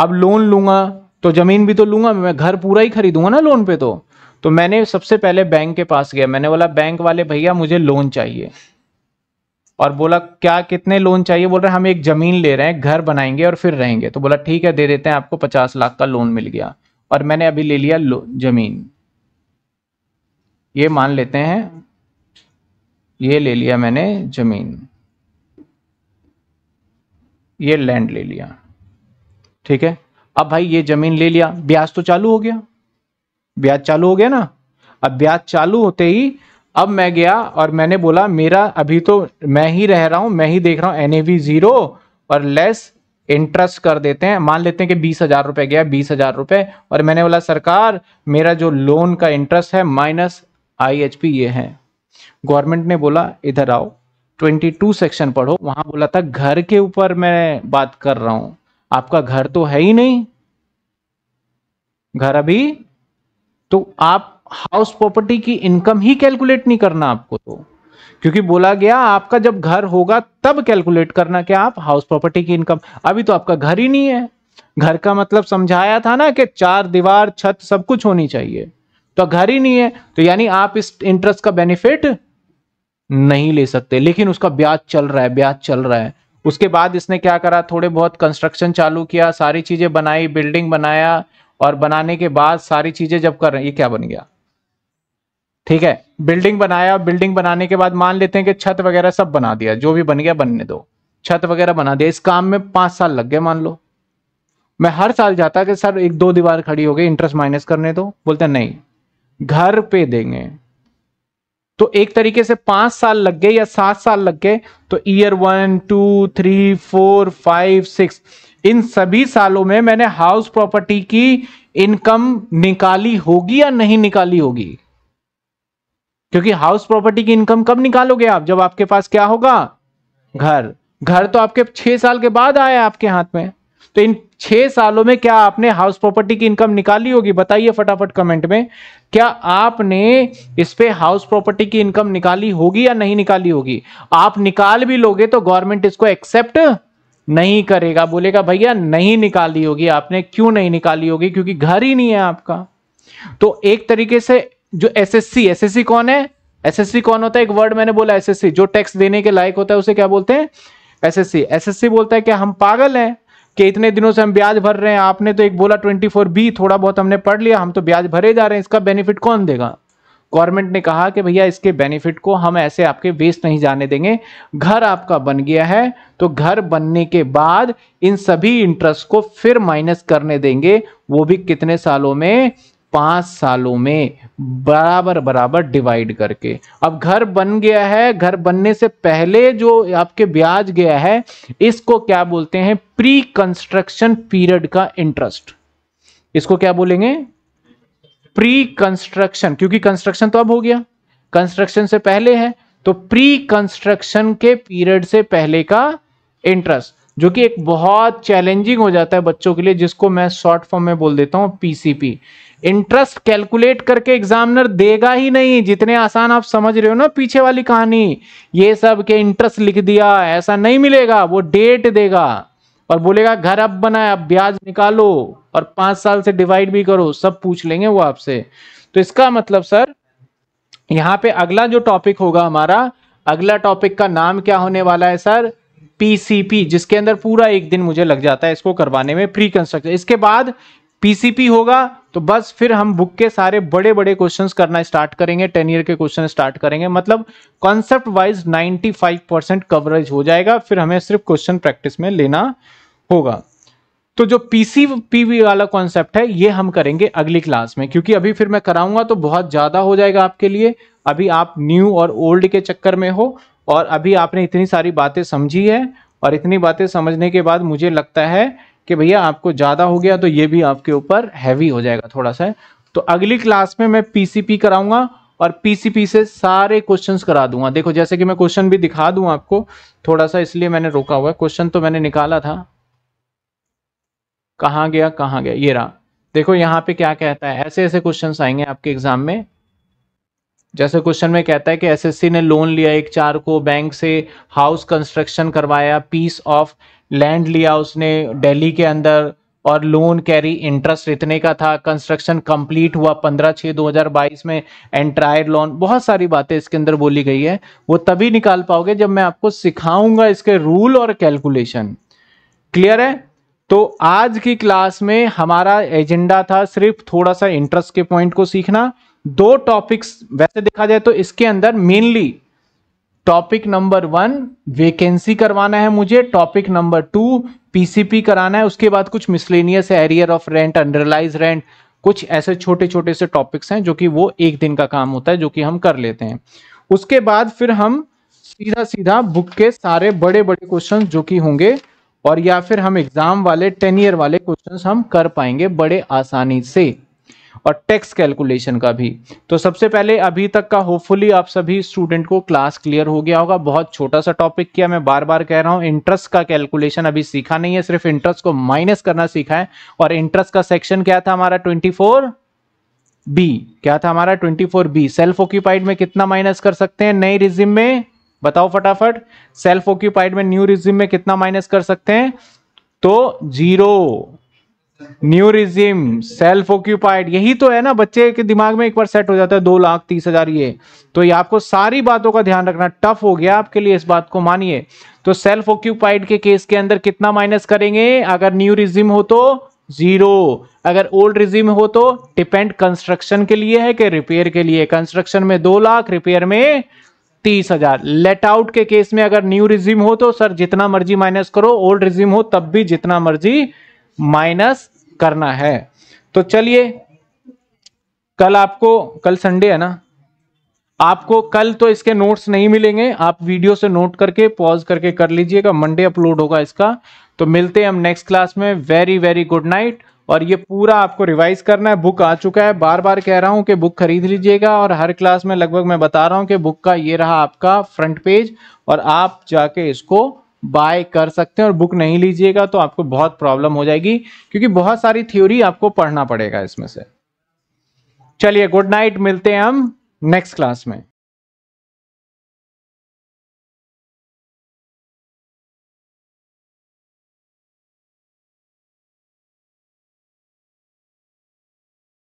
अब लोन लूंगा तो ज़मीन भी तो लूंगा मैं घर पूरा ही खरीदूंगा ना लोन पे तो तो मैंने सबसे पहले बैंक के पास गया मैंने बोला बैंक वाले भैया मुझे लोन चाहिए और बोला क्या कितने लोन चाहिए बोल रहे हम एक ज़मीन ले रहे हैं घर बनाएंगे और फिर रहेंगे तो बोला ठीक है दे देते हैं आपको पचास लाख का लोन मिल गया और मैंने अभी ले लिया ज़मीन ये मान लेते हैं ये ले लिया मैंने ज़मीन ये लैंड ले लिया ठीक है अब भाई ये ज़मीन ले लिया ब्याज तो चालू हो गया ब्याज चालू हो गया ना अब ब्याज चालू होते ही अब मैं गया और मैंने बोला मेरा अभी तो मैं ही रह रहा हूं मैं ही देख रहा हूं एन जीरो और लेस इंटरेस्ट कर देते हैं मान लेते हैं कि बीस हजार रुपए गया बीस हजार रुपए और मैंने बोला सरकार मेरा जो लोन का इंटरेस्ट है माइनस आई ये है गवर्नमेंट ने बोला इधर आओ 22 सेक्शन पढ़ो वहां बोला था घर के ऊपर मैं बात कर रहा हूं आपका घर तो है ही नहीं घर अभी तो आप हाउस प्रॉपर्टी की इनकम ही कैलकुलेट नहीं करना आपको तो क्योंकि बोला गया आपका जब घर होगा तब कैलकुलेट करना क्या आप हाउस प्रॉपर्टी की इनकम अभी तो आपका घर ही नहीं है घर का मतलब समझाया था ना कि चार दीवार छत सब कुछ होनी चाहिए तो घर ही नहीं है तो यानी आप इस इंटरेस्ट का बेनिफिट नहीं ले सकते लेकिन उसका ब्याज चल रहा है ब्याज चल रहा है उसके बाद इसने क्या करा थोड़े बहुत कंस्ट्रक्शन चालू किया सारी चीजें बनाई बिल्डिंग बनाया और बनाने के बाद सारी चीजें जब कर रहे ये क्या बन गया ठीक है बिल्डिंग बनाया बिल्डिंग बनाने के बाद मान लेते हैं कि छत वगैरह सब बना दिया जो भी बन गया बनने दो छत वगैरह बना दिया इस काम में पांच साल लग गए मान लो मैं हर साल जाता कि सर एक दो दीवार खड़ी हो गई इंटरेस्ट माइनस करने दो बोलते नहीं घर पे देंगे तो एक तरीके से पांच साल लग गए या सात साल लग गए तो year one two three four five six इन सभी सालों में मैंने हाउस प्रॉपर्टी की इनकम निकाली होगी या नहीं निकाली होगी क्योंकि हाउस प्रॉपर्टी की इनकम कब निकालोगे आप जब आपके पास क्या होगा घर घर तो आपके छह साल के बाद आया आपके हाथ में तो इन छह सालों में क्या आपने हाउस प्रॉपर्टी की इनकम निकाली होगी बताइए फटाफट कमेंट में क्या आपने इस पे हाउस प्रॉपर्टी की इनकम निकाली होगी या नहीं निकाली होगी आप निकाल भी लोगे तो गवर्नमेंट इसको एक्सेप्ट नहीं करेगा बोलेगा भैया नहीं निकाली होगी आपने क्यों नहीं निकाली होगी क्योंकि घर ही नहीं है आपका तो एक तरीके से जो एसएससी एसएससी कौन है एसएससी कौन होता है एक वर्ड मैंने बोला एसएससी जो टैक्स देने के लायक होता है उसे क्या बोलते हैं एसएससी एसएससी बोलता है कि हम पागल हैं कि इतने दिनों से हम ब्याज भर रहे हैं आपने तो एक बोला ट्वेंटी फोर बी थोड़ा बहुत हमने पढ़ लिया हम तो ब्याज भरे जा रहे हैं इसका बेनिफिट कौन देगा गवर्नमेंट ने कहा कि भैया इसके बेनिफिट को हम ऐसे आपके वेस्ट नहीं जाने देंगे घर आपका बन गया है तो घर बनने के बाद इन सभी इंटरेस्ट को फिर माइनस करने देंगे वो भी कितने सालों में पांच सालों में बराबर बराबर डिवाइड करके अब घर बन गया है घर बनने से पहले जो आपके ब्याज गया है इसको क्या बोलते हैं प्री कंस्ट्रक्शन पीरियड का इंटरेस्ट इसको क्या बोलेंगे प्री कंस्ट्रक्शन क्योंकि कंस्ट्रक्शन तो अब हो गया कंस्ट्रक्शन से पहले है तो प्री कंस्ट्रक्शन के पीरियड से पहले का इंटरेस्ट जो कि एक बहुत चैलेंजिंग हो जाता है बच्चों के लिए जिसको मैं शॉर्ट फॉर्म में बोल देता हूं पीसीपी इंटरेस्ट कैलकुलेट करके एग्जामिनर देगा ही नहीं जितने आसान आप समझ रहे हो ना पीछे वाली कहानी ये सब के इंटरेस्ट लिख दिया ऐसा नहीं मिलेगा वो डेट देगा और बोलेगा घर अब बनाए अब ब्याज निकालो और पांच साल से डिवाइड भी करो सब पूछ लेंगे वो आपसे तो इसका मतलब सर यहाँ पे अगला जो टॉपिक होगा हमारा अगला टॉपिक का नाम क्या होने वाला है सर पीसीपी जिसके अंदर पूरा एक दिन मुझे लग जाता है इसको करवाने में प्री कंस्ट्रक्शन इसके बाद पीसीपी होगा तो बस फिर हम बुक के सारे बड़े बड़े क्वेश्चंस करना स्टार्ट करेंगे टेन ईयर के क्वेश्चन स्टार्ट करेंगे मतलब कॉन्सेप्ट वाइज 95 परसेंट कवरेज हो जाएगा फिर हमें सिर्फ क्वेश्चन प्रैक्टिस में लेना होगा तो जो पीसी पीवी वाला कॉन्सेप्ट है ये हम करेंगे अगली क्लास में क्योंकि अभी फिर मैं कराऊंगा तो बहुत ज़्यादा हो जाएगा आपके लिए अभी आप न्यू और ओल्ड के चक्कर में हो और अभी आपने इतनी सारी बातें समझी है और इतनी बातें समझने के बाद मुझे लगता है कि भैया आपको ज़्यादा हो गया तो ये भी आपके ऊपर हैवी हो जाएगा थोड़ा सा तो अगली क्लास में मैं पीसीपी कराऊंगा और पीसीपी से सारे क्वेश्चंस करा दूंगा देखो जैसे कि मैं क्वेश्चन भी दिखा दूं आपको थोड़ा सा इसलिए मैंने रोका हुआ है क्वेश्चन तो मैंने निकाला था कहाँ गया कहाँ गया ये रहा देखो यहाँ पे क्या कहता है ऐसे ऐसे क्वेश्चन आएंगे आपके एग्जाम में जैसे क्वेश्चन में कहता है कि एसएससी ने लोन लिया एक चार को बैंक से हाउस कंस्ट्रक्शन करवाया पीस ऑफ लैंड लिया उसने दिल्ली के अंदर और लोन कैरी इंटरेस्ट इतने का था कंस्ट्रक्शन कंप्लीट हुआ पंद्रह छः दो हजार बाईस में एंट्रायर लोन बहुत सारी बातें इसके अंदर बोली गई है वो तभी निकाल पाओगे जब मैं आपको सिखाऊंगा इसके रूल और कैलकुलेशन क्लियर है तो आज की क्लास में हमारा एजेंडा था सिर्फ थोड़ा सा इंटरेस्ट के पॉइंट को सीखना दो टॉपिक्स वैसे देखा जाए तो इसके अंदर mainly topic number one vacancy करवाना है मुझे टॉपिक नंबर टू पीसीपी कराना है उसके बाद कुछ miscellaneous arrear of rent unrealised rent कुछ ऐसे छोटे छोटे से टॉपिक्स हैं जो कि वो एक दिन का काम होता है जो कि हम कर लेते हैं उसके बाद फिर हम सीधा सीधा बुक के सारे बड़े बड़े क्वेश्चन जो कि होंगे और या फिर हम एग्जाम वाले टेन ईयर वाले क्वेश्चन हम कर पाएंगे बड़े आसानी से और टैक्स कैलकुलेशन का भी तो सबसे पहले अभी तक का होपफुली आप सभी स्टूडेंट को क्लास क्लियर हो गया होगा बहुत छोटा सा टॉपिक किया मैं बार बार कह रहा हूँ इंटरेस्ट का कैलकुलेशन अभी सीखा नहीं है सिर्फ इंटरेस्ट को माइनस करना सीखा है और इंटरेस्ट का सेक्शन क्या था हमारा ट्वेंटी बी क्या था हमारा twenty four B self occupied में कितना माइनस कर सकते हैं नई रिज्यूम में बताओ फटाफट सेल्फ ऑक्यूपाइड में न्यू रिज्यूम में कितना माइनस कर सकते हैं तो जीरो न्यूरिज्म सेल्फ ऑक्यूपाइड यही तो है ना बच्चे के दिमाग में एक बार सेट हो जाता है दो लाख तीस हजार ये तो ये आपको सारी बातों का ध्यान रखना टफ हो गया आपके लिए इस बात को मानिए तो सेल्फ ऑक्यूपाइड के केस के अंदर कितना माइनस करेंगे अगर न्यू रिज्यूम हो तो जीरो अगर ओल्ड रिज्यूम हो तो डिपेंड कंस्ट्रक्शन के लिए है कि रिपेयर के लिए कंस्ट्रक्शन में दो लाख रिपेयर में तीस हजार लेट आउट के केस में अगर न्यू रिज्यूम हो तो सर जितना मर्जी माइनस करो ओल्ड रिज्यूम हो तब भी जितना मर्जी माइनस करना है तो चलिए कल आपको कल संडे है ना आपको कल तो इसके नोट्स नहीं मिलेंगे आप वीडियो से नोट करके पॉज करके कर लीजिएगा मंडे अपलोड होगा इसका तो मिलते हैं हम नेक्स्ट क्लास में वेरी वेरी गुड नाइट और ये पूरा आपको रिवाइज करना है बुक आ चुका है बार बार कह रहा हूँ कि बुक खरीद लीजिएगा और हर क्लास में लगभग मैं बता रहा हूँ कि बुक का ये रहा आपका फ्रंट पेज और आप जाके इसको बाय कर सकते हैं और बुक नहीं लीजिएगा तो आपको बहुत प्रॉब्लम हो जाएगी क्योंकि बहुत सारी थ्योरी आपको पढ़ना पड़ेगा इसमें से चलिए गुड नाइट मिलते हैं हम नेक्स्ट क्लास में